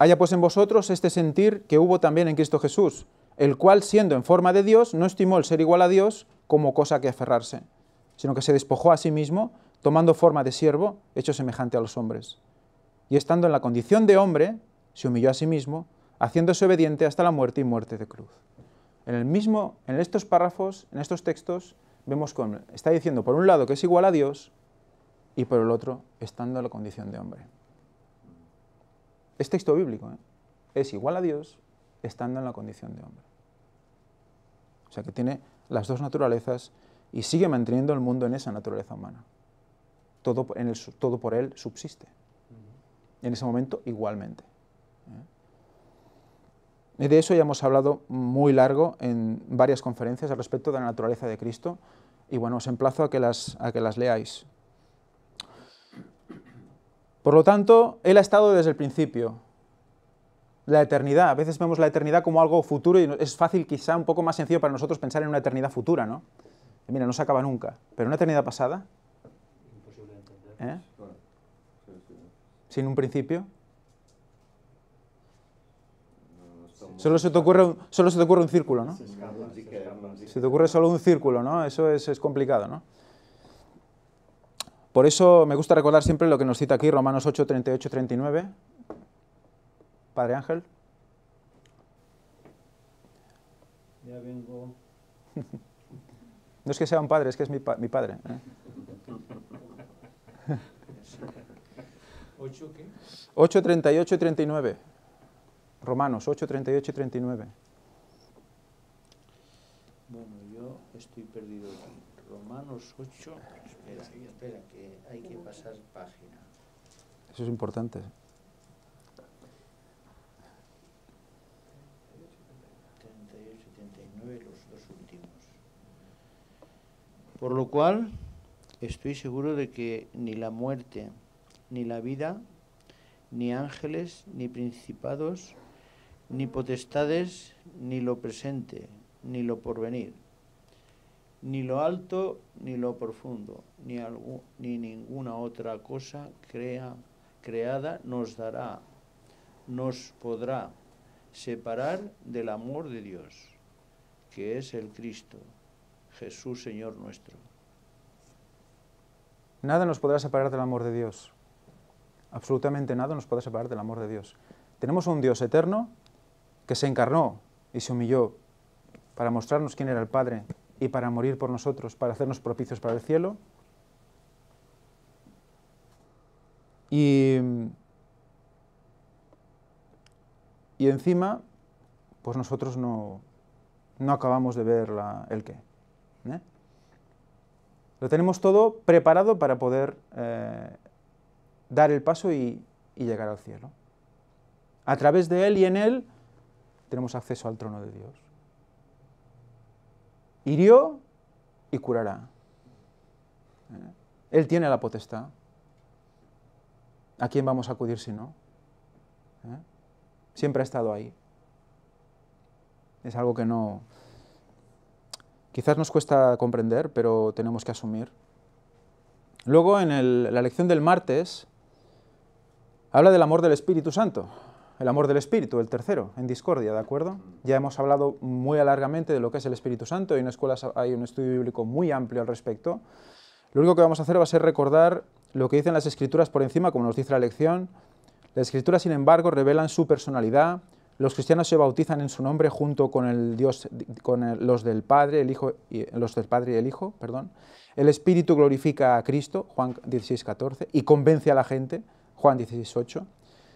Haya pues en vosotros este sentir que hubo también en Cristo Jesús, el cual, siendo en forma de Dios, no estimó el ser igual a Dios como cosa que aferrarse, sino que se despojó a sí mismo, tomando forma de siervo, hecho semejante a los hombres. Y estando en la condición de hombre, se humilló a sí mismo, haciéndose obediente hasta la muerte y muerte de cruz. En, el mismo, en estos párrafos, en estos textos, vemos cómo está diciendo por un lado que es igual a Dios y por el otro estando en la condición de hombre. Es texto bíblico. ¿eh? Es igual a Dios estando en la condición de hombre. O sea que tiene las dos naturalezas y sigue manteniendo el mundo en esa naturaleza humana. Todo, en todo por él subsiste. En ese momento igualmente. ¿eh? Y de eso ya hemos hablado muy largo en varias conferencias al respecto de la naturaleza de Cristo. Y bueno, os emplazo a que las, a que las leáis. Por lo tanto, Él ha estado desde el principio. La eternidad. A veces vemos la eternidad como algo futuro y es fácil, quizá un poco más sencillo para nosotros pensar en una eternidad futura, ¿no? mira, no se acaba nunca. Pero una eternidad pasada. Imposible ¿Eh? entender. Sin un principio. Solo se, te ocurre un, solo se te ocurre un círculo, ¿no? Se, te ocurre solo un círculo, ¿no? Eso es, es complicado, ¿no? Por eso me gusta recordar siempre lo que nos cita aquí Romanos 8, 38, 39. Padre Ángel. Ya vengo. No es que sea un padre, es que es mi, padre. ¿eh? ¿8 qué? 8, 38 y 39. Romanos 8, 38 y 39. Bueno, yo estoy perdido aquí. Romanos 8, espera, espera, que hay que pasar página. Eso es importante. los dos últimos. Por lo cual, estoy seguro de que ni la muerte, ni la vida, ni ángeles, ni principados, ni potestades, ni lo presente, ni lo porvenir ni lo alto ni lo profundo, ni, ni ninguna otra cosa creada nos dará, nos podrá separar del amor de Dios, que es el Cristo, Jesús Señor nuestro. Nada nos podrá separar del amor de Dios. Absolutamente nada nos podrá separar del amor de Dios. Tenemos un Dios eterno que se encarnó y se humilló para mostrarnos quién era el Padre y para morir por nosotros, para hacernos propicios para el cielo. Y, encima, pues nosotros no, acabamos de ver el qué. ¿eh? Lo tenemos todo preparado para poder eh, dar el paso y llegar al cielo. A través de Él y en Él tenemos acceso al trono de Dios hirió y curará. Él tiene la potestad. ¿A quién vamos a acudir si no? Siempre ha estado ahí. Es algo que no... Quizás nos cuesta comprender, pero tenemos que asumir. Luego, en la lección del martes, habla del amor del Espíritu Santo el amor del Espíritu, el tercero, en discordia, ¿de acuerdo? Ya hemos hablado muy alargamente de lo que es el Espíritu Santo, hay, en escuelas hay un estudio bíblico muy amplio al respecto. Lo único que vamos a hacer va a ser recordar lo que dicen las Escrituras por encima, como nos dice la lección. Las Escrituras, sin embargo, revelan su personalidad. Los cristianos se bautizan en su nombre junto con, los del Padre, el Hijo, y, los del Padre y el Hijo, perdón. El Espíritu glorifica a Cristo, Juan 16, 14, y convence a la gente, Juan 16, 8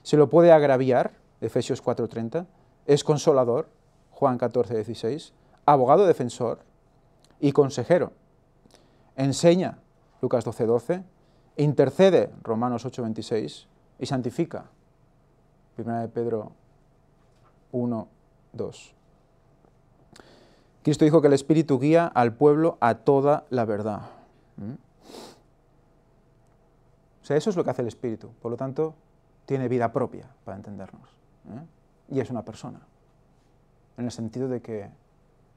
se lo puede agraviar, Efesios 4.30, es consolador, Juan 14.16, abogado defensor y consejero, enseña, Lucas 12.12, intercede, Romanos 8.26, y santifica, 1 de Pedro 1.2. Cristo dijo que el Espíritu guía al pueblo a toda la verdad. ¿Mm? O sea, eso es lo que hace el Espíritu. Por lo tanto, tiene vida propia, para entendernos. ¿eh? Y es una persona. En el sentido de que,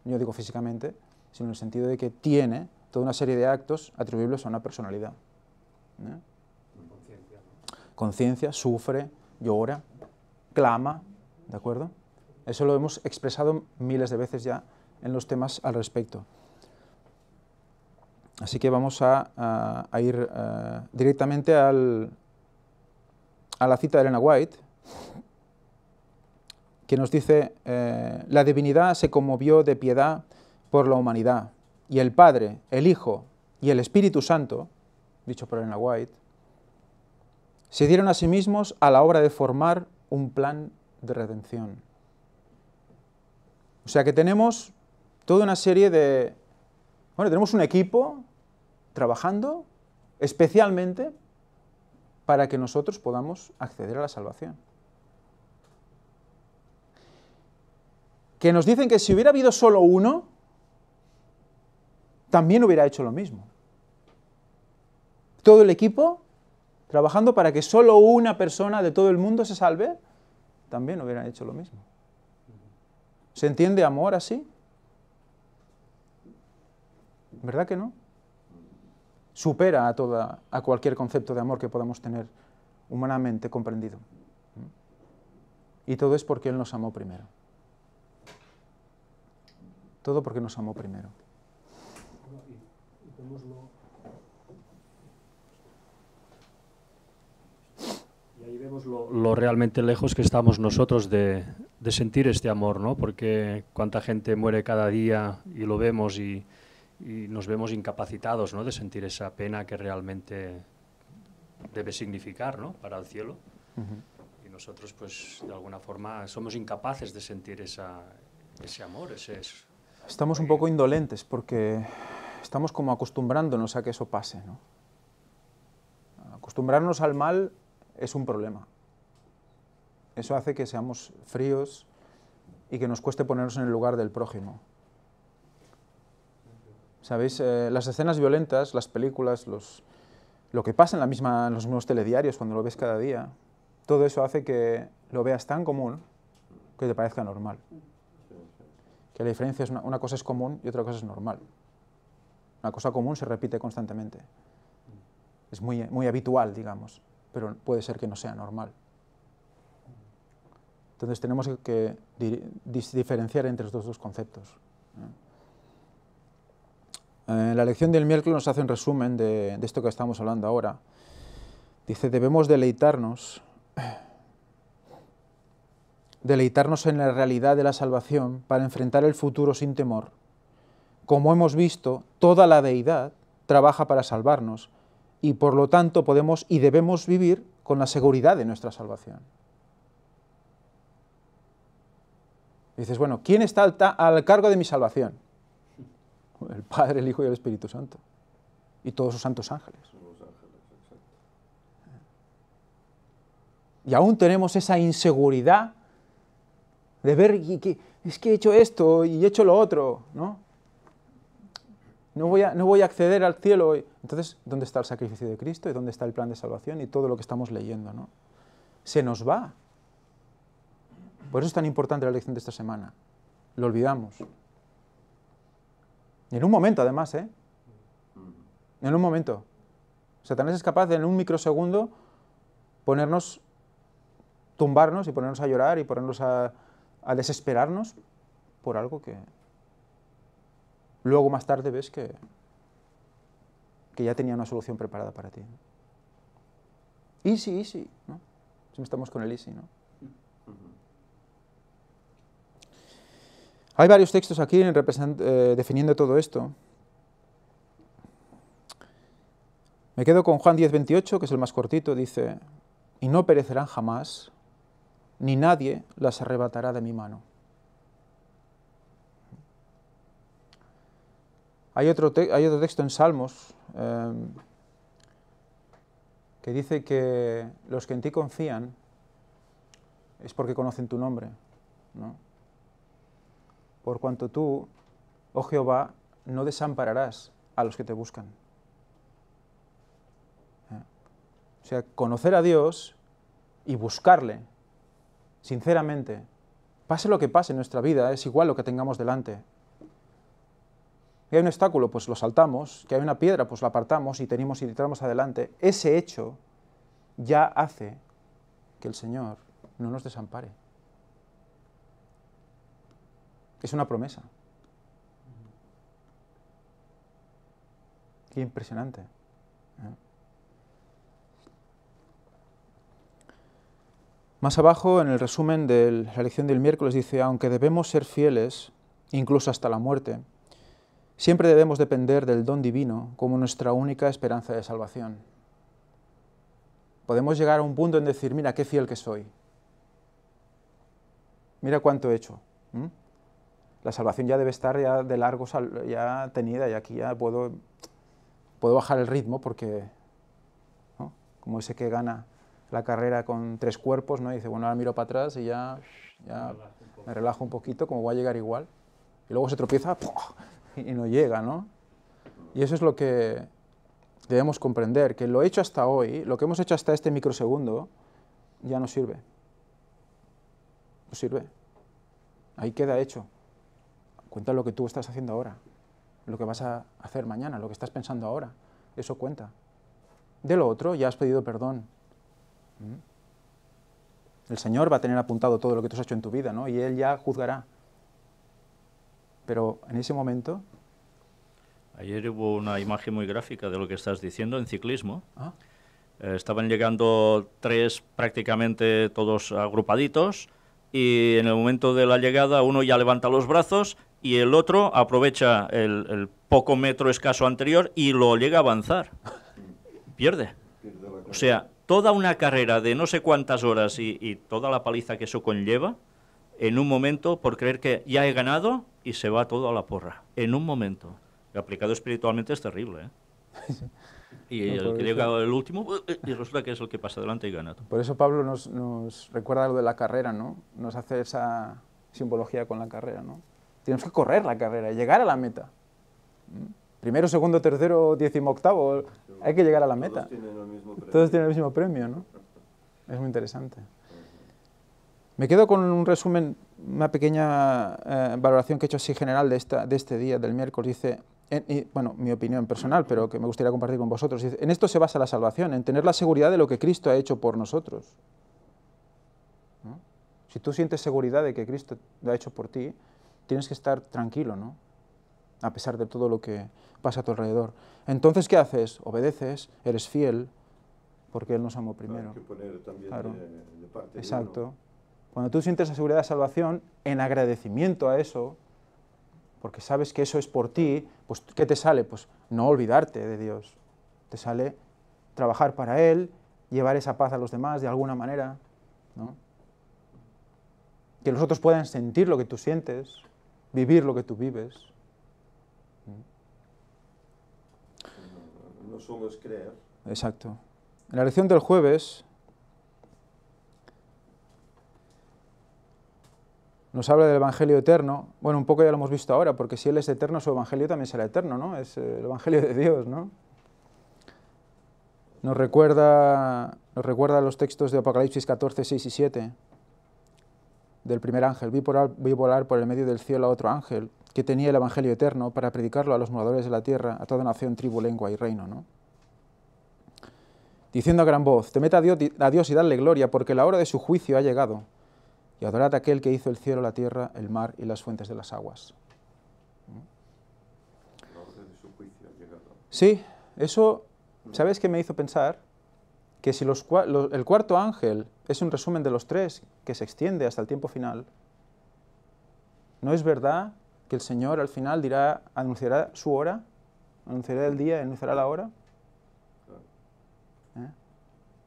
no digo físicamente, sino en el sentido de que tiene toda una serie de actos atribuibles a una personalidad. ¿eh? Conciencia, sufre, llora, clama, ¿de acuerdo? Eso lo hemos expresado miles de veces ya en los temas al respecto. Así que vamos a, ir eh, directamente al, a la cita de Elena White, que nos dice, eh, la divinidad se conmovió de piedad por la humanidad, y el Padre, el Hijo y el Espíritu Santo, dicho por Elena White, se dieron a sí mismos a la obra de formar un plan de redención. O sea que tenemos toda una serie de... Bueno, tenemos un equipo trabajando especialmente para que nosotros podamos acceder a la salvación. Que nos dicen que si hubiera habido solo uno, también hubiera hecho lo mismo. Todo el equipo trabajando para que solo una persona de todo el mundo se salve, también hubiera hecho lo mismo. ¿Se entiende amor así? ¿Verdad que no? supera a, toda, a cualquier concepto de amor que podamos tener humanamente comprendido. Y todo es porque Él nos amó primero. Todo porque nos amó primero. Y ahí vemos lo, realmente lejos que estamos nosotros de, de sentir este amor, ¿no? Porque cuánta gente muere cada día y lo vemos y, y nos vemos incapacitados ¿no? de sentir esa pena que realmente debe significar ¿no? para el cielo. Y nosotros, pues, de alguna forma, somos incapaces de sentir ese amor, Estamos un poco indolentes porque estamos como acostumbrándonos a que eso pase. Acostumbrarnos al mal es un problema. Eso hace que seamos fríos y que nos cueste ponernos en el lugar del prójimo. ¿Sabéis? Eh, las escenas violentas, las películas, lo que pasa en, la misma, en los mismos telediarios cuando lo ves cada día, todo eso hace que lo veas tan común que te parezca normal. Que la diferencia es una, una cosa es común y otra cosa es normal. Una cosa común se repite constantemente. Es muy, muy habitual, digamos, pero puede ser que no sea normal. Entonces tenemos que, diferenciar entre los dos, conceptos. Eh, la lección del miércoles nos hace un resumen de, esto que estamos hablando ahora. Dice, debemos deleitarnos, deleitarnos en la realidad de la salvación para enfrentar el futuro sin temor. Como hemos visto, toda la deidad trabaja para salvarnos y por lo tanto podemos y debemos vivir con la seguridad de nuestra salvación. dices, bueno, ¿quién está al cargo de mi salvación? El Padre, el Hijo y el Espíritu Santo. Y todos sus santos ángeles. Y aún tenemos esa inseguridad de ver que, es que he hecho esto y he hecho lo otro, ¿no? voy, a, acceder al cielo. Entonces, ¿dónde está el sacrificio de Cristo y dónde está el plan de salvación y todo lo que estamos leyendo? ¿no? Se nos va. Por eso es tan importante la lección de esta semana. Lo olvidamos. En un momento, además, ¿eh? En un momento. Satanás es capaz de en un microsegundo ponernos, tumbarnos y ponernos a llorar y ponernos a, desesperarnos por algo que luego más tarde ves que, que ya tenía una solución preparada para ti. Easy, easy, ¿no? Siempre estamos con el easy, ¿no? Hay varios textos aquí eh, definiendo todo esto. Me quedo con Juan 10:28, que es el más cortito, dice, y no perecerán jamás, ni nadie las arrebatará de mi mano. Hay otro, hay otro texto en Salmos em, que dice que los que en ti confían es porque conocen tu nombre. ¿no? por cuanto tú, oh Jehová, no desampararás a los que te buscan. ¿Eh? O sea, conocer a Dios y buscarle, sinceramente, pase lo que pase en nuestra vida, es igual lo que tengamos delante. Que hay un obstáculo, pues lo saltamos, que hay una piedra, pues la apartamos y tenemos y entramos adelante. Ese hecho ya hace que el Señor no nos desampare. Es una promesa. Qué impresionante. Más abajo, en el resumen de la lección del miércoles, dice, aunque debemos ser fieles, incluso hasta la muerte, siempre debemos depender del don divino como nuestra única esperanza de salvación. Podemos llegar a un punto en decir, mira, qué fiel que soy. Mira cuánto he hecho la salvación ya debe estar ya de largo, ya tenida, y aquí ya puedo, puedo bajar el ritmo porque, como ese que gana la carrera con tres cuerpos, ¿no? dice, bueno, ahora miro para atrás y ya, me relajo un poquito, como voy a llegar igual. Y luego se tropieza y no llega, ¿no? Y eso es lo que debemos comprender, que lo hecho hasta hoy, lo que hemos hecho hasta este microsegundo, ya no sirve. No sirve. Ahí queda hecho. Cuenta lo que tú estás haciendo ahora, lo que vas a hacer mañana, lo que estás pensando ahora. Eso cuenta. De lo otro ya has pedido perdón. ¿Mm? El Señor va a tener apuntado todo lo que tú has hecho en tu vida, ¿no? Y Él ya juzgará. Pero en ese momento... Ayer hubo una imagen muy gráfica de lo que estás diciendo en ciclismo. Ah. Eh, estaban llegando tres prácticamente todos agrupaditos y en el momento de la llegada uno ya levanta los brazos y el otro aprovecha el, poco metro escaso anterior y lo llega a avanzar. Pierde. O sea, toda una carrera de no sé cuántas horas y, toda la paliza que eso conlleva, en un momento por creer que ya he ganado y se va todo a la porra. En un momento. Aplicado espiritualmente es terrible. ¿eh? y el que llega último uh, uh, y resulta que es el que pasa adelante y gana. Por eso Pablo nos, recuerda lo de la carrera, ¿no? Nos hace esa simbología con la carrera, ¿no? Tenemos que correr la carrera, llegar a la meta. ¿Mm? Primero, segundo, tercero, décimo, octavo, hay que llegar a la meta. Todos tienen el mismo premio, ¿no? Es muy interesante. Me quedo con un resumen, una pequeña eh, valoración que he hecho así general de, esta, de este día, del miércoles. Dice, bueno, mi opinión personal, pero que me gustaría compartir con vosotros, en esto se basa la salvación, en tener la seguridad de lo que Cristo ha hecho por nosotros. Si tú sientes seguridad de que Cristo lo ha hecho por ti, tienes que estar tranquilo, ¿no? A pesar de todo lo que pasa a tu alrededor. Entonces, ¿qué haces? Obedeces, eres fiel, porque Él nos amó primero. Hay que poner también claro. de Exacto. Cuando tú sientes la seguridad de salvación, en agradecimiento a eso, porque sabes que eso es por ti, pues ¿qué te sale? Pues no olvidarte de Dios. Te sale trabajar para Él, llevar esa paz a los demás de alguna manera, Que los otros puedan sentir lo que tú sientes, vivir lo que tú vives. No es creer. Exacto. En la lección del jueves nos habla del Evangelio eterno. Bueno, un poco ya lo hemos visto ahora, porque si Él es eterno, su Evangelio también será eterno, ¿no? Es eh, el Evangelio de Dios, ¿no? Nos recuerda, nos recuerda los textos de Apocalipsis 14, 6 y 7 del primer ángel. Vi, por, vi volar por el medio del cielo a otro ángel que tenía el Evangelio eterno para predicarlo a los moradores de la tierra, a toda nación, tribu, lengua y reino, ¿no? Diciendo a gran voz, te meta a Dios y dadle gloria, porque la hora de su juicio ha llegado y adorad a aquel que hizo el cielo, la tierra, el mar y las fuentes de las aguas. Sí, eso, ¿sabes qué me hizo pensar? Que si el cuarto ángel es un resumen de los tres que se extiende hasta el tiempo final, ¿no es verdad que el Señor al final dirá, anunciará su hora, anunciará el día, anunciará la hora? ¿Eh?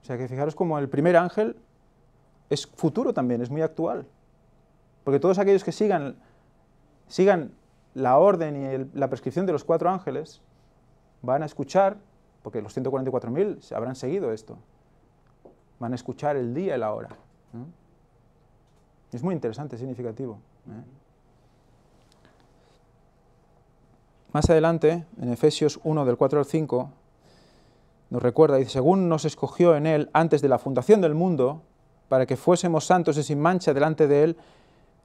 O sea que fijaros como el primer ángel es futuro también, es muy actual. Porque todos aquellos que sigan, sigan la orden y la prescripción de los cuatro ángeles van a escuchar, porque los 144.000 habrán seguido esto, van a escuchar el día y la hora. Es muy interesante, significativo. ¿eh? Más adelante, en Efesios 1 del 4 al 5, nos recuerda, dice, según nos escogió en él antes de la fundación del mundo, para que fuésemos santos y sin mancha delante de Él,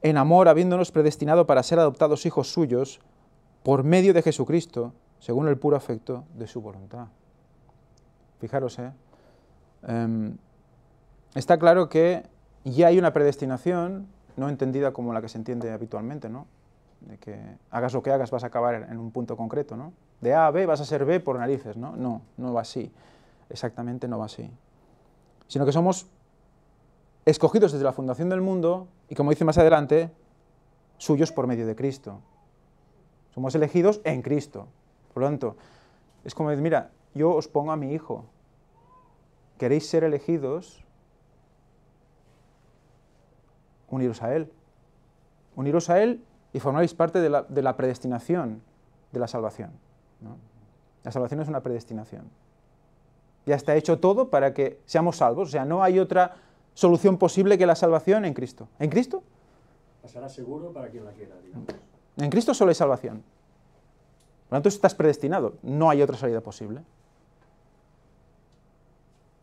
en amor habiéndonos predestinado para ser adoptados hijos suyos, por medio de Jesucristo, según el puro afecto de su voluntad. Fijaros, ¿eh? Em, está claro que ya hay una predestinación, no entendida como la que se entiende habitualmente, ¿no? De que hagas lo que hagas vas a acabar en un punto concreto, ¿no? De A a B vas a ser B por narices, ¿no? No, no va así. Exactamente no va así. Sino que somos escogidos desde la fundación del mundo y, como dice más adelante, suyos por medio de Cristo. Somos elegidos en Cristo. Por lo tanto, es como decir, mira, yo os pongo a mi hijo. ¿Queréis ser elegidos? Uniros a Él. Uniros a Él y formaréis parte de la, predestinación de la salvación. La salvación es una predestinación. Ya está hecho todo para que seamos salvos. O sea, no hay otra solución posible que la salvación en Cristo. ¿En Cristo? Pasará seguro para quien la quiera, digamos. En Cristo solo hay salvación. Por lo tanto, estás predestinado. No hay otra salida posible.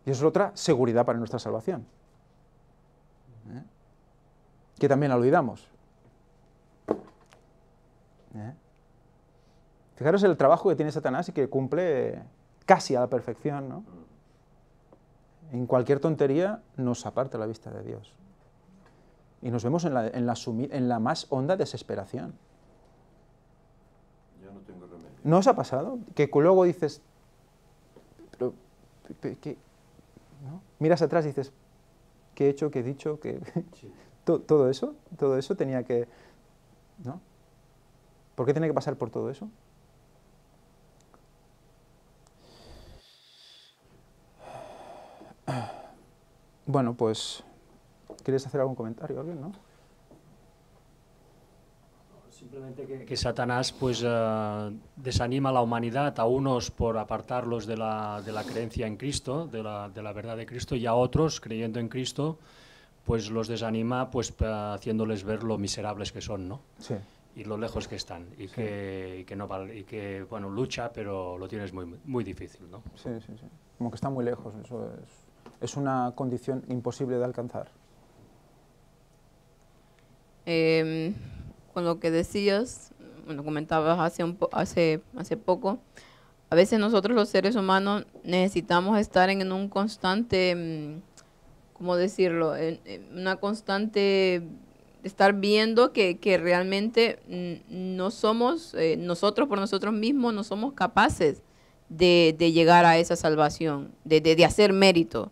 Y eso es otra seguridad para nuestra salvación. ¿Eh? Que también la olvidamos. ¿Eh? Fijaros el trabajo que tiene Satanás y que cumple casi a la perfección, ¿no? en cualquier tontería nos aparta la vista de Dios. Y nos vemos en la, en la, más honda desesperación. Yo no, tengo remedio. no os ha pasado? Que luego dices, pero, Miras atrás y dices, ¿qué he hecho? ¿Qué he dicho? que ¿Todo, eso? ¿Todo eso tenía que...? ¿No? ¿Por qué tiene que pasar por todo eso? Bueno, pues, ¿quieres hacer algún comentario, alguien, no? Simplemente que, Satanás pues eh, desanima a la humanidad, a unos por apartarlos de la, de la creencia en Cristo, de la, de la, verdad de Cristo, y a otros, creyendo en Cristo, pues los desanima pues haciéndoles ver lo miserables que son, ¿no? Sí. Y lo lejos que están, y, que, no, y que, bueno, lucha, pero lo tienes muy, muy difícil, ¿no? Sí, sí, sí. Como que está muy lejos, eso es es una condición imposible de alcanzar. Em, con lo que decías, bueno, comentabas hace, un hace, hace poco, a veces nosotros los seres humanos necesitamos estar en, un constante, em, ¿cómo decirlo? En, una constante estar viendo que, realmente no somos, eh, nosotros por nosotros mismos, no somos capaces de, llegar a esa salvación, de hacer mérito.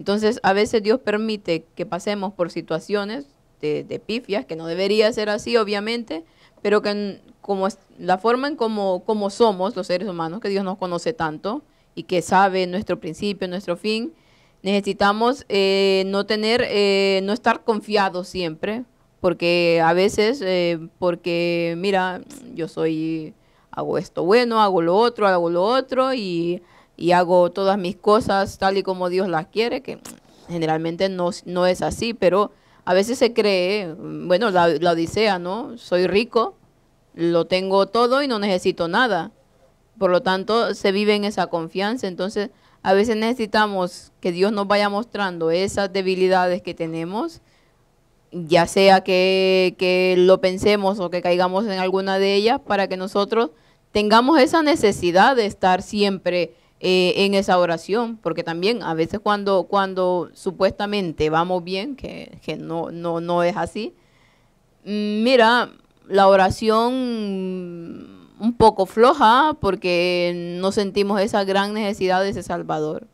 Entonces, a veces Dios permite que pasemos por situaciones de, pifias, que no debería ser así, obviamente, pero que como la forma en como, como somos los seres humanos, que Dios nos conoce tanto y que sabe nuestro principio, nuestro fin, necesitamos eh, no tener, eh, no estar confiados siempre, porque a veces, eh, porque mira, yo soy, hago esto bueno, hago lo otro, hago lo otro y y hago todas mis cosas tal y como Dios las quiere, que generalmente no, no es así, pero a veces se cree, bueno, la, la odisea, ¿no? Soy rico, lo tengo todo y no necesito nada. Por lo tanto, se vive en esa confianza. Entonces, a veces necesitamos que Dios nos vaya mostrando esas debilidades que tenemos, ya sea que, lo pensemos o que caigamos en alguna de ellas, para que nosotros tengamos esa necesidad de estar siempre eh, en esa oración, porque también a veces cuando, cuando supuestamente vamos bien, que, no, no, no es así, mm, mira, la oración un poco floja porque no sentimos esa gran necesidad de ese Salvador.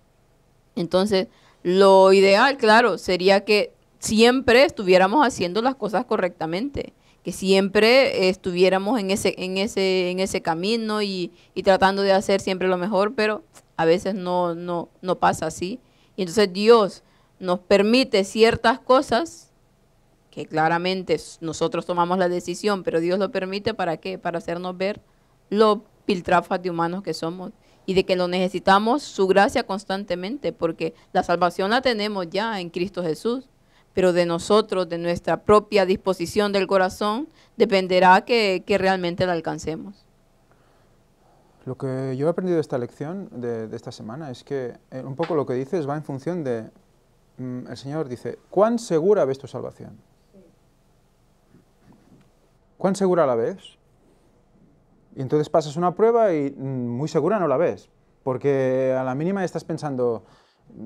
Entonces, lo ideal, claro, sería que siempre estuviéramos haciendo las cosas correctamente que siempre estuviéramos en ese, en ese, en ese camino y, tratando de hacer siempre lo mejor, pero a veces no, no, no pasa así. Y entonces Dios nos permite ciertas cosas que claramente nosotros tomamos la decisión, pero Dios lo permite para qué? Para hacernos ver lo piltrafas de humanos que somos y de que lo necesitamos su gracia constantemente, porque la salvación la tenemos ya en Cristo Jesús pero de nosotros, de nuestra propia disposición del corazón, dependerá que, realmente la alcancemos. Lo que yo he aprendido de esta lección, de, esta semana, es que eh, un poco lo que dices va en función de, mm, el Señor dice, ¿cuán segura ves tu salvación? ¿Cuán segura la ves? Y entonces pasas una prueba y mm, muy segura no la ves, porque a la mínima estás pensando,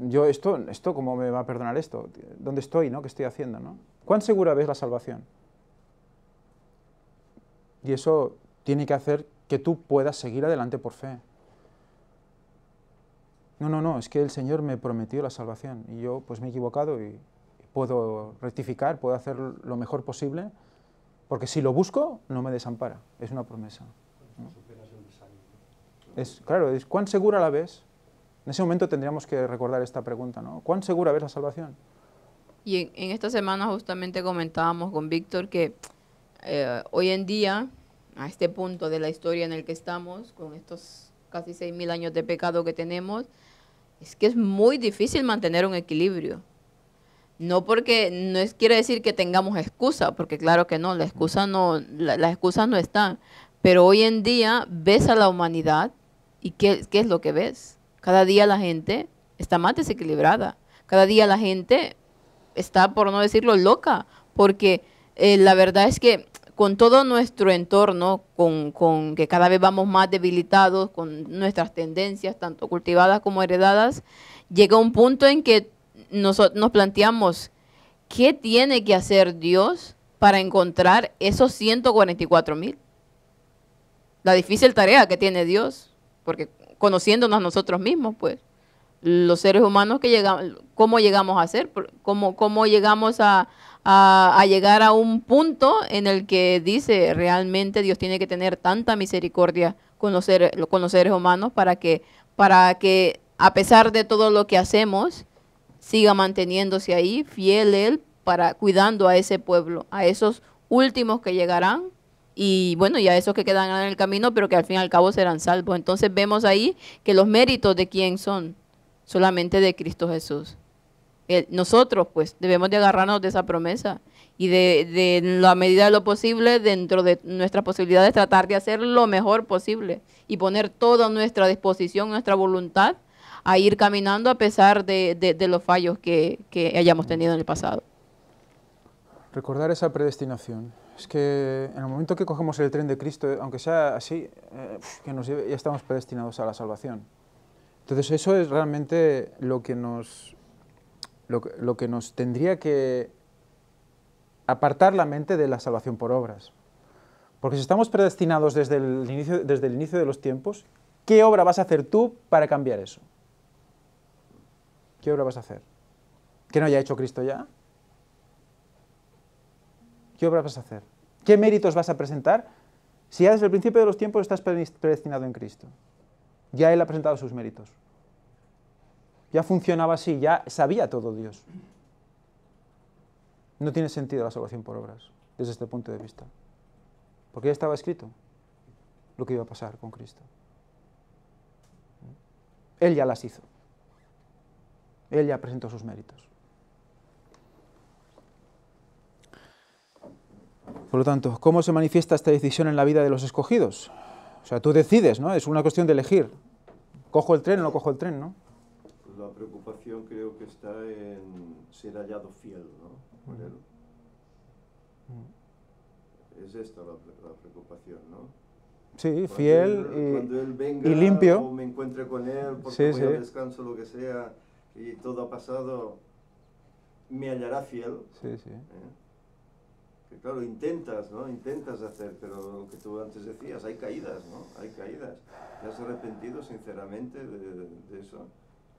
yo esto, esto, ¿cómo me va a perdonar esto? ¿Dónde estoy, no? ¿Qué estoy haciendo, no? ¿Cuán segura ves la salvación? Y eso tiene que hacer que tú puedas seguir adelante por fe. No, no, no, es que el Señor me prometió la salvación y yo pues me he equivocado y puedo rectificar, puedo hacer lo mejor posible, porque si lo busco no me desampara, es una promesa. Es, claro, es cuán segura la ves. En ese momento tendríamos que recordar esta pregunta, ¿no? ¿Cuán segura ves la salvación? Y en, esta semana justamente comentábamos con Víctor que eh, hoy en día, a este punto de la historia en el que estamos, con estos casi 6.000 años de pecado que tenemos, es que es muy difícil mantener un equilibrio. No porque no es, quiere decir que tengamos excusa, porque claro que no, la excusa no, la, las no están. Pero hoy en día ves a la humanidad y qué es lo que ves. Cada día la gente está más desequilibrada. Cada día la gente está, por no decirlo, loca, porque eh, la verdad es que con todo nuestro entorno, con, que cada vez vamos más debilitados, con nuestras tendencias, tanto cultivadas como heredadas, llega un punto en que nos, nos planteamos, ¿qué tiene que hacer Dios para encontrar esos 144 mil? La difícil tarea que tiene Dios, porque conociéndonos a nosotros mismos, pues, los seres humanos que llegamos, cómo llegamos a ser, cómo, cómo llegamos a, a, llegar a un punto en el que dice realmente Dios tiene que tener tanta misericordia con los seres, con los seres humanos para que, para que a pesar de todo lo que hacemos, siga manteniéndose ahí, fiel Él, para cuidando a ese pueblo, a esos últimos que llegarán y bueno, y a esos que quedan en el camino, pero que al fin y al cabo serán salvos. Entonces vemos ahí que los méritos de quién son, solamente de Cristo Jesús. nosotros pues debemos de agarrarnos de esa promesa y de, la medida de lo posible, dentro de nuestras posibilidades, tratar de hacer lo mejor posible y poner toda nuestra disposición, nuestra voluntad a ir caminando a pesar de, los fallos que, que hayamos tenido en el pasado. Recordar esa predestinación, que en el momento que cogemos el tren de Cristo, aunque sea así, eh, que nos ya estamos predestinados a la salvación. Entonces eso es realmente lo que nos, lo, que nos tendría que apartar la mente de la salvación por obras. Porque si estamos predestinados desde el inicio, desde el inicio de los tiempos, ¿qué obra vas a hacer tú para cambiar eso? ¿Qué obra vas a hacer? ¿Que no haya hecho Cristo ya? ¿Qué obra vas a hacer? ¿Qué méritos vas a presentar si ya desde el principio de los tiempos estás predestinado en Cristo? Ya Él ha presentado sus méritos. Ya funcionaba así, ya sabía todo Dios. No tiene sentido la salvación por obras desde este punto de vista. Porque ya estaba escrito lo que iba a pasar con Cristo. Él ya las hizo. Él ya presentó sus méritos. Por lo tanto, ¿cómo se manifiesta esta decisión en la vida de los escogidos? O sea, tú decides, ¿no? Es una cuestión de elegir. ¿Cojo el tren o no cojo el tren, no? La preocupación creo que está en ser hallado fiel, ¿no? Mm. Mm. Es esta la, preocupación, ¿no? Sí, fiel él, y, cuando él venga, limpio. O me encuentre con él, porque sí, sí. descanso, lo que sea, y todo ha pasado, me hallará fiel. Sí, sí. ¿Eh? claro, intentas, ¿no? Intentas hacer, pero lo que tú antes decías, hay caídas, ¿no? Hay caídas. ¿Te has arrepentido sinceramente de, eso?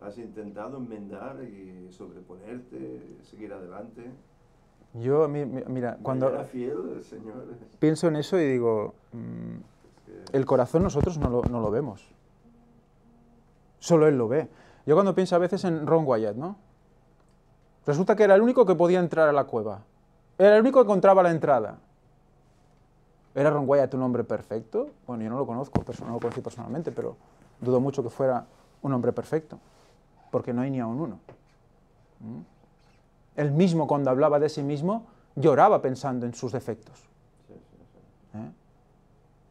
¿Has intentado enmendar y sobreponerte, seguir adelante? Yo, mira, cuando pienso en eso y digo, mm, el corazón nosotros no lo, no lo, vemos. Solo él lo ve. Yo cuando pienso a veces en Ron Wyatt, ¿no? Resulta que era el único que podía entrar a la cueva. Era el único que encontraba la entrada. ¿Era Ron Wyatt un hombre perfecto? Bueno, yo no lo conozco, no lo conocí personalmente, pero dudo mucho que fuera un hombre perfecto, porque no hay ni a un uno. Él ¿Mm? mismo, cuando hablaba de sí mismo, lloraba pensando en sus defectos.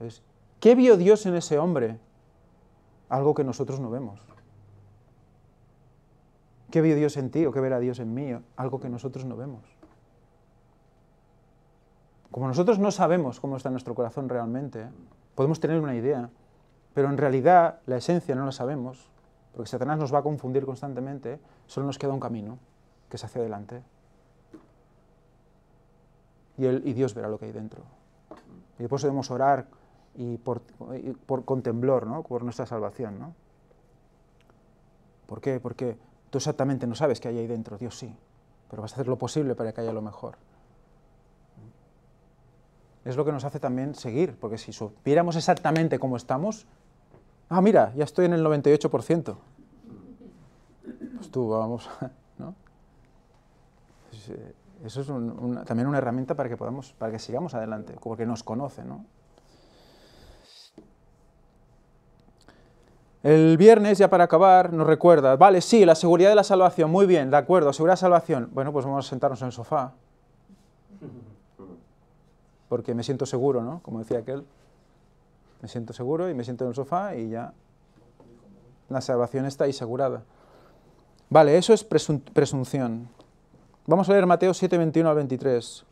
¿Eh? ¿Qué vio Dios en ese hombre? Algo que nosotros no vemos. ¿Qué vio Dios en ti o qué verá Dios en mí? Algo que nosotros no vemos. Como nosotros no sabemos cómo está nuestro corazón realmente, podemos tener una idea, pero en realidad la esencia no la sabemos, porque Satanás nos va a confundir constantemente, solo nos queda un camino, que es hacia adelante. Y, Dios verá lo que hay dentro. Y después debemos orar y por, y por por nuestra salvación. ¿Por qué? Porque tú exactamente no sabes qué hay ahí dentro, Dios sí, pero vas a hacer lo posible para que haya lo mejor es lo que nos hace también seguir, porque si supiéramos exactamente cómo estamos, ah, mira, ya estoy en el 98%. Pues tú, vamos, ¿no? Eh, eso es también una herramienta para que podamos, para que sigamos adelante, porque nos conoce, ¿no? El viernes, ya para acabar, nos recuerda, vale, sí, la seguridad de la salvación, muy bien, de acuerdo, seguridad salvación. Bueno, pues vamos a sentarnos en el sofá, porque me siento seguro, ¿no? Como decía aquel, me siento seguro y me siento en el sofá y ya la salvación está ahí asegurada. Vale, eso es presunción. Vamos a leer Mateo 7, 21 al 23.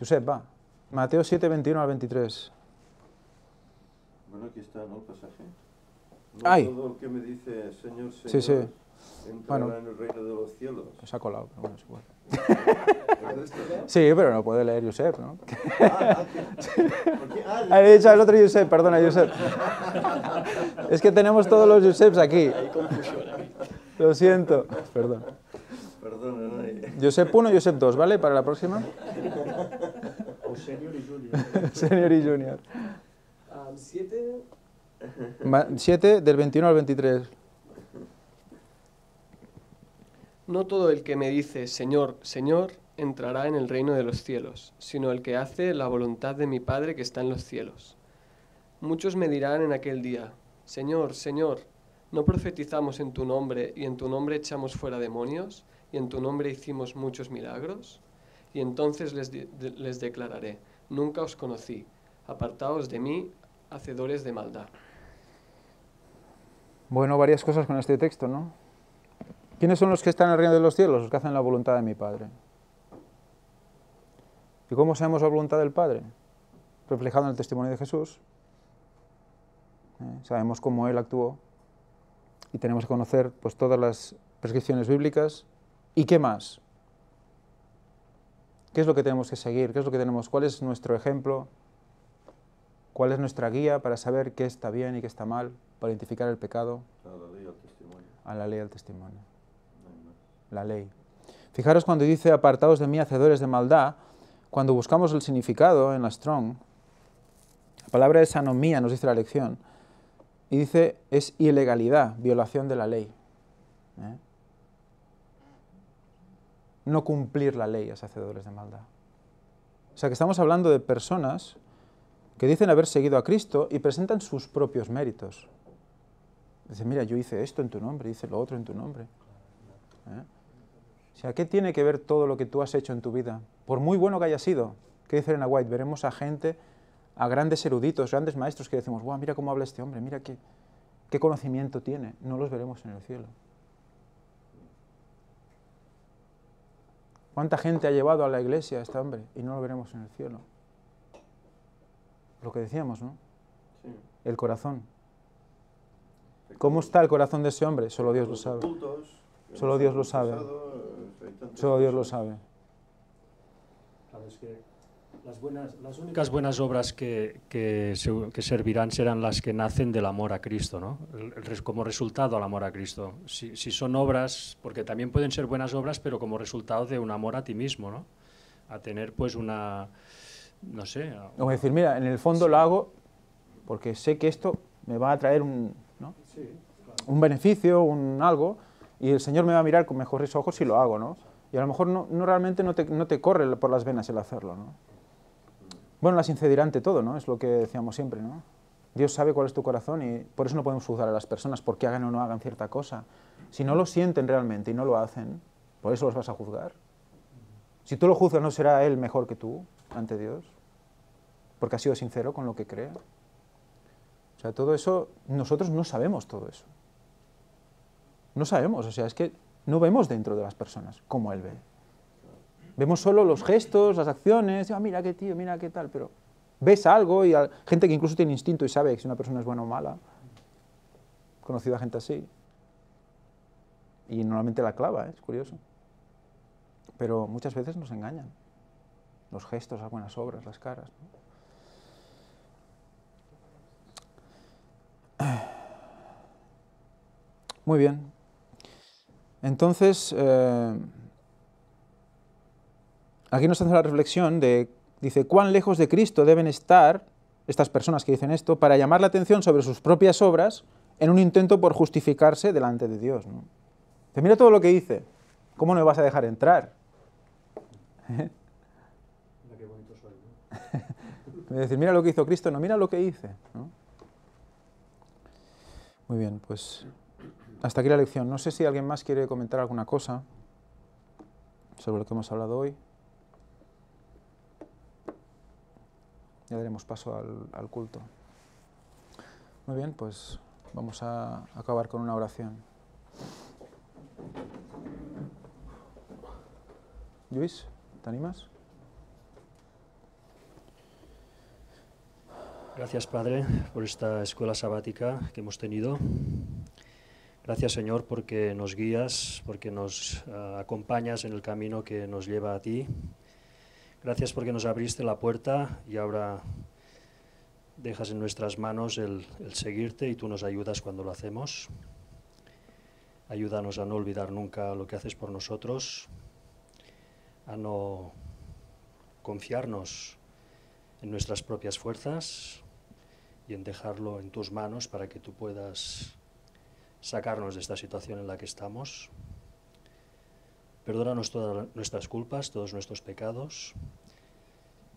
Josep, va. Mateo 7, 21 al 23. Bueno, aquí está, ¿no? El pasaje. No Ay. todo que me dice, Señor, Señor, sí, sí bueno, en el reino de los cielos. Se ha colado, pero bueno, sí, pero no puede leer Josep, ¿no? Ah, ah, He ah, dicho al otro Josep, perdona, Josep. es que tenemos todos los Joseps aquí. Hay confusión Lo siento, perdón. Perdona, Josep 1, Josep 2, ¿vale? Para la próxima. O senior y junior. senior y junior. 7. Ah, 7 del 21 al 23. No todo el que me dice Señor, Señor, entrará en el reino de los cielos, sino el que hace la voluntad de mi Padre que está en los cielos. Muchos me dirán en aquel día, Señor, Señor, ¿no profetizamos en tu nombre y en tu nombre echamos fuera demonios y en tu nombre hicimos muchos milagros? Y entonces les, declararé, nunca os conocí, apartaos de mí, hacedores de maldad. Bueno, varias cosas con este texto, ¿no? ¿Quiénes son los que están en el reino de los cielos? Los que hacen la voluntad de mi Padre. ¿Y cómo sabemos la voluntad del Padre? Reflejado en el testimonio de Jesús. Eh, sabemos cómo Él actuó y tenemos que conocer pues, todas las prescripciones bíblicas. ¿Y qué más? ¿Qué es lo que tenemos que seguir? ¿Qué es lo que tenemos? ¿Cuál es nuestro ejemplo? ¿Cuál es nuestra guía para saber qué está bien y qué está mal? Para identificar el pecado. A la ley del testimonio la ley. Fijaros cuando dice apartados de mí, hacedores de maldad, cuando buscamos el significado en la Strong, la palabra es anomía, nos dice la lección, y dice es ilegalidad, violación de la ley. ¿eh? No cumplir la ley es hacedores de maldad. O sea que estamos hablando de personas que dicen haber seguido a Cristo y presentan sus propios méritos. Dice, mira, yo hice esto en tu nombre, hice lo otro en tu nombre. ¿eh? O sea, ¿qué tiene que ver todo lo que tú has hecho en tu vida? Por muy bueno que haya sido, ¿qué dice Elena White? Veremos a gente, a grandes eruditos, grandes maestros que decimos, wow, mira cómo habla este hombre, mira qué, qué conocimiento tiene. No los veremos en el cielo. ¿Cuánta gente ha llevado a la iglesia a este hombre y no lo veremos en el cielo? Lo que decíamos, ¿no? Sí. El corazón. ¿Cómo está el corazón de ese hombre? Solo Dios lo sabe. Solo Dios lo sabe. Eh, Dios lo sabe. las, únicas buenas obras que, que, servirán serán las que nacen del amor a Cristo, ¿no? como resultado al amor a Cristo. Si, si, son obras, porque también pueden ser buenas obras, pero como resultado de un amor a ti mismo, ¿no? A tener pues una, no sé... decir, mira, en el fondo lo hago porque sé que esto me va a traer un, un beneficio, un algo, y el Señor me va a mirar con mejores ojos si lo hago, ¿no? Y a lo mejor no, realmente no te, corre por las venas el hacerlo, ¿no? Bueno, la sinceridad ante todo, ¿no? Es lo que decíamos siempre, ¿no? Dios sabe cuál es tu corazón y por eso no podemos juzgar a las personas porque hagan o no hagan cierta cosa. Si no lo sienten realmente y no lo hacen, por eso los vas a juzgar. Si tú lo juzgas, ¿no será Él mejor que tú ante Dios? Porque ha sido sincero con lo que cree. O sea, todo eso, nosotros no sabemos todo eso no sabemos, o sea, es que no vemos dentro de las personas como él ve. Vemos solo los gestos, las acciones, ah, mira qué tío, mira qué tal, pero ves algo y gente que incluso tiene instinto y sabe si una persona es buena o mala. Conocido a gente así. Y normalmente la clava, ¿eh? es curioso. Pero muchas veces nos engañan. Los gestos, las buenas obras, las caras. Muy bien. Entonces, eh, aquí nos hace la reflexión de, dice, cuán lejos de Cristo deben estar estas personas que dicen esto para llamar la atención sobre sus propias obras en un intento por justificarse delante de Dios. ¿no? mira todo lo que dice, ¿cómo no me vas a dejar entrar? Mira Qué bonito decir, mira lo que hizo Cristo, no, mira lo que hice. Muy bien, pues... Hasta aquí la lección. No sé si alguien más quiere comentar alguna cosa sobre lo que hemos hablado hoy. Ya daremos paso al, culto. Muy bien, pues vamos a acabar con una oración. Luis, ¿te animas? Gracias, Padre, por esta escuela sabática que hemos tenido. Gracias Señor porque nos guías, porque nos ah, acompañas en el camino que nos lleva a ti. Gracias porque nos abriste la puerta y ahora dejas en nuestras manos el seguirte y tú nos ayudas cuando lo hacemos. Ayúdanos a no olvidar nunca lo que haces por nosotros, a no confiarnos en nuestras propias fuerzas y en dejarlo en tus manos para que tú puedas sacarnos de esta situación en la que estamos. Perdónanos todas nuestras culpas, todos nuestros pecados,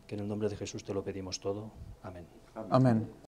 que en el nombre de Jesús te lo pedimos todo. Amén. Amén.